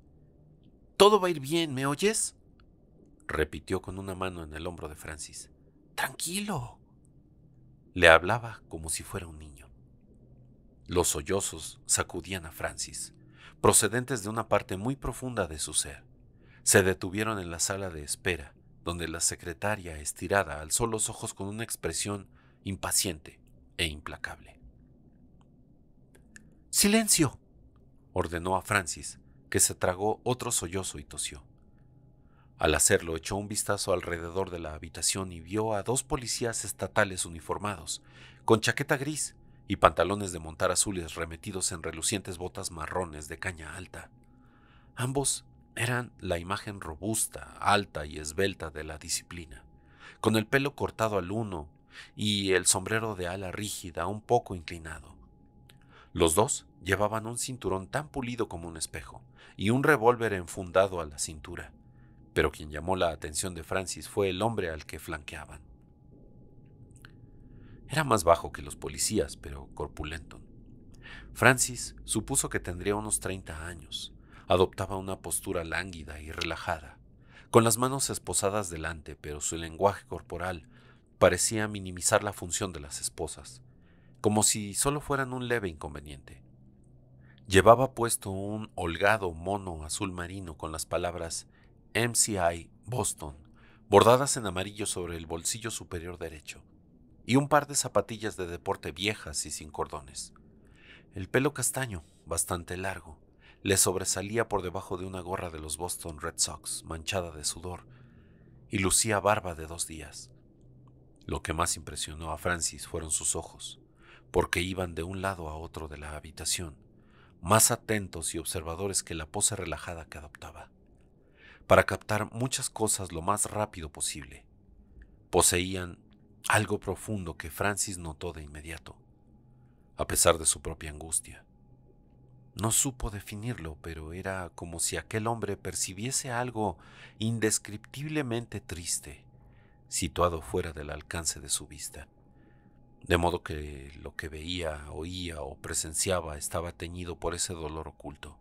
Todo va a ir bien, ¿me oyes? repitió con una mano en el hombro de Francis. Tranquilo. Le hablaba como si fuera un niño. Los sollozos sacudían a Francis, procedentes de una parte muy profunda de su ser. Se detuvieron en la sala de espera, donde la secretaria estirada alzó los ojos con una expresión impaciente e implacable. Silencio, ordenó a Francis, que se tragó otro sollozo y tosió. Al hacerlo, echó un vistazo alrededor de la habitación y vio a dos policías estatales uniformados, con chaqueta gris y pantalones de montar azules remetidos en relucientes botas marrones de caña alta. Ambos eran la imagen robusta, alta y esbelta de la disciplina, con el pelo cortado al uno y el sombrero de ala rígida un poco inclinado. Los dos llevaban un cinturón tan pulido como un espejo, y un revólver enfundado a la cintura, pero quien llamó la atención de Francis fue el hombre al que flanqueaban. Era más bajo que los policías, pero corpulento. Francis supuso que tendría unos 30 años. Adoptaba una postura lánguida y relajada, con las manos esposadas delante, pero su lenguaje corporal parecía minimizar la función de las esposas, como si solo fueran un leve inconveniente. Llevaba puesto un holgado mono azul marino con las palabras MCI Boston, bordadas en amarillo sobre el bolsillo superior derecho, y un par de zapatillas de deporte viejas y sin cordones. El pelo castaño, bastante largo, le sobresalía por debajo de una gorra de los Boston Red Sox manchada de sudor, y lucía barba de dos días. Lo que más impresionó a Francis fueron sus ojos, porque iban de un lado a otro de la habitación, más atentos y observadores que la pose relajada que adoptaba, para captar muchas cosas lo más rápido posible. Poseían algo profundo que Francis notó de inmediato, a pesar de su propia angustia. No supo definirlo, pero era como si aquel hombre percibiese algo indescriptiblemente triste, situado fuera del alcance de su vista de modo que lo que veía, oía o presenciaba estaba teñido por ese dolor oculto.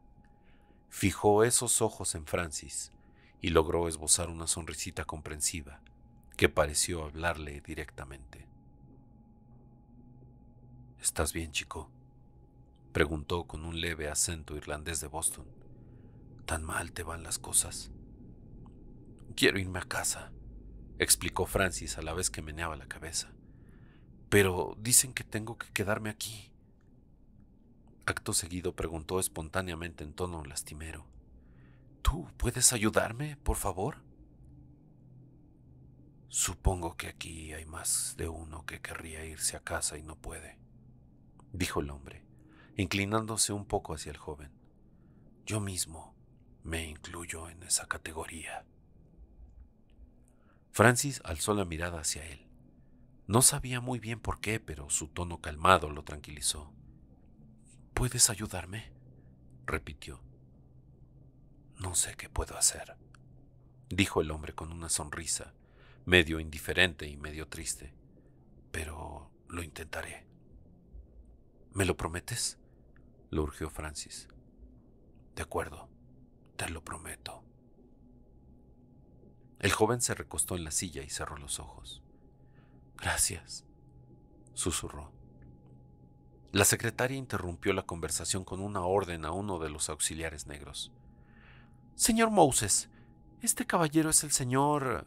Fijó esos ojos en Francis y logró esbozar una sonrisita comprensiva que pareció hablarle directamente. ¿Estás bien, chico? preguntó con un leve acento irlandés de Boston. ¿Tan mal te van las cosas? Quiero irme a casa, explicó Francis a la vez que meneaba la cabeza pero dicen que tengo que quedarme aquí. Acto seguido preguntó espontáneamente en tono lastimero. ¿Tú puedes ayudarme, por favor? Supongo que aquí hay más de uno que querría irse a casa y no puede, dijo el hombre, inclinándose un poco hacia el joven. Yo mismo me incluyo en esa categoría. Francis alzó la mirada hacia él. No sabía muy bien por qué, pero su tono calmado lo tranquilizó. ¿Puedes ayudarme? repitió. No sé qué puedo hacer, dijo el hombre con una sonrisa, medio indiferente y medio triste, pero lo intentaré. ¿Me lo prometes? —lo urgió Francis. De acuerdo, te lo prometo. El joven se recostó en la silla y cerró los ojos. Gracias, susurró. La secretaria interrumpió la conversación con una orden a uno de los auxiliares negros. Señor Moses, este caballero es el señor...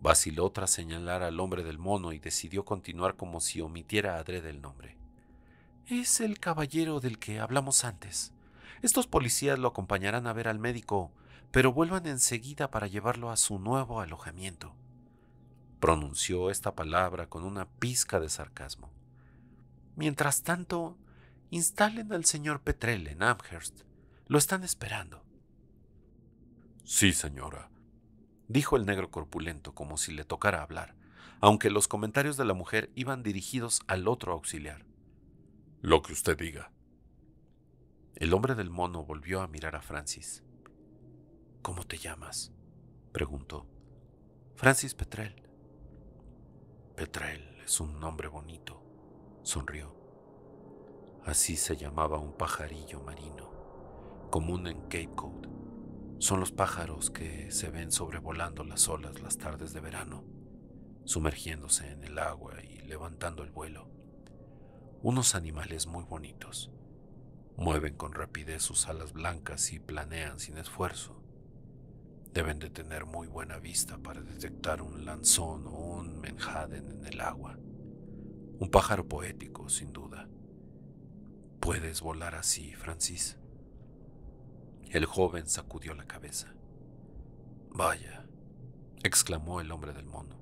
Vaciló tras señalar al hombre del mono y decidió continuar como si omitiera adrede el nombre. Es el caballero del que hablamos antes. Estos policías lo acompañarán a ver al médico, pero vuelvan enseguida para llevarlo a su nuevo alojamiento pronunció esta palabra con una pizca de sarcasmo. Mientras tanto, instalen al señor Petrel en Amherst. Lo están esperando. Sí, señora, dijo el negro corpulento como si le tocara hablar, aunque los comentarios de la mujer iban dirigidos al otro auxiliar. Lo que usted diga. El hombre del mono volvió a mirar a Francis. ¿Cómo te llamas? preguntó. Francis Petrel. Petrel es un nombre bonito, sonrió. Así se llamaba un pajarillo marino, común en Cape Cod. Son los pájaros que se ven sobrevolando las olas las tardes de verano, sumergiéndose en el agua y levantando el vuelo. Unos animales muy bonitos. Mueven con rapidez sus alas blancas y planean sin esfuerzo deben de tener muy buena vista para detectar un lanzón o un menjaden en el agua. Un pájaro poético, sin duda. Puedes volar así, Francis. El joven sacudió la cabeza. Vaya, exclamó el hombre del mono,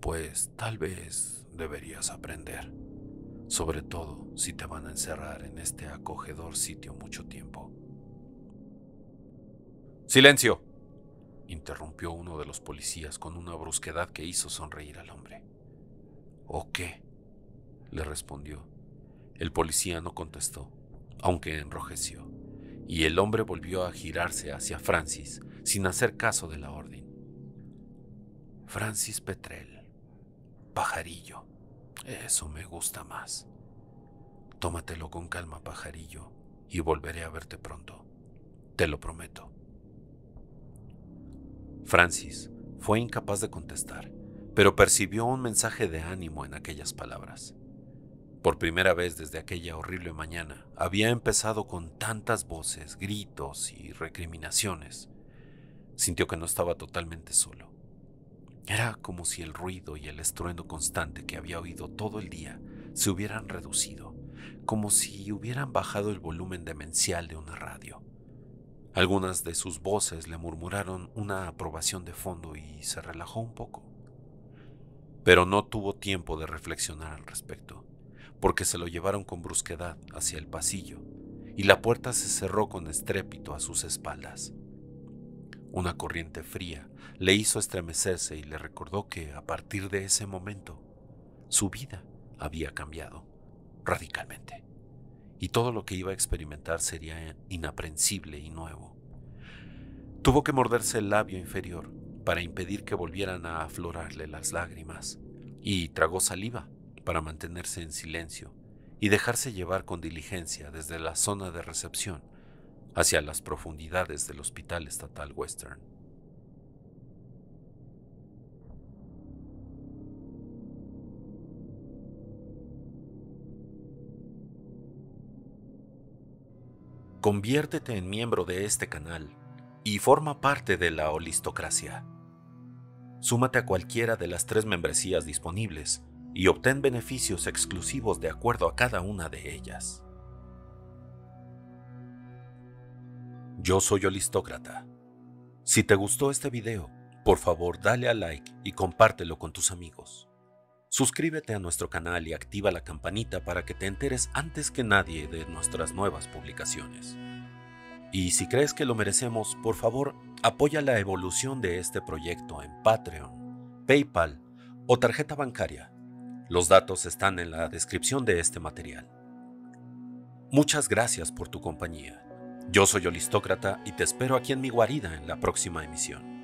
pues tal vez deberías aprender, sobre todo si te van a encerrar en este acogedor sitio mucho tiempo. Silencio, interrumpió uno de los policías con una brusquedad que hizo sonreír al hombre. ¿O qué? le respondió. El policía no contestó, aunque enrojeció, y el hombre volvió a girarse hacia Francis sin hacer caso de la orden. Francis Petrel, pajarillo, eso me gusta más. Tómatelo con calma, pajarillo, y volveré a verte pronto, te lo prometo. Francis fue incapaz de contestar, pero percibió un mensaje de ánimo en aquellas palabras. Por primera vez desde aquella horrible mañana había empezado con tantas voces, gritos y recriminaciones. Sintió que no estaba totalmente solo. Era como si el ruido y el estruendo constante que había oído todo el día se hubieran reducido, como si hubieran bajado el volumen demencial de una radio. Algunas de sus voces le murmuraron una aprobación de fondo y se relajó un poco. Pero no tuvo tiempo de reflexionar al respecto, porque se lo llevaron con brusquedad hacia el pasillo y la puerta se cerró con estrépito a sus espaldas. Una corriente fría le hizo estremecerse y le recordó que a partir de ese momento su vida había cambiado radicalmente y todo lo que iba a experimentar sería inaprensible y nuevo. Tuvo que morderse el labio inferior para impedir que volvieran a aflorarle las lágrimas, y tragó saliva para mantenerse en silencio y dejarse llevar con diligencia desde la zona de recepción hacia las profundidades del Hospital Estatal Western. Conviértete en miembro de este canal y forma parte de la holistocracia. Súmate a cualquiera de las tres membresías disponibles y obtén beneficios exclusivos de acuerdo a cada una de ellas. Yo soy Holistócrata. Si te gustó este video, por favor dale a like y compártelo con tus amigos. Suscríbete a nuestro canal y activa la campanita para que te enteres antes que nadie de nuestras nuevas publicaciones. Y si crees que lo merecemos, por favor, apoya la evolución de este proyecto en Patreon, PayPal o tarjeta bancaria. Los datos están en la descripción de este material. Muchas gracias por tu compañía. Yo soy Olistócrata y te espero aquí en mi guarida en la próxima emisión.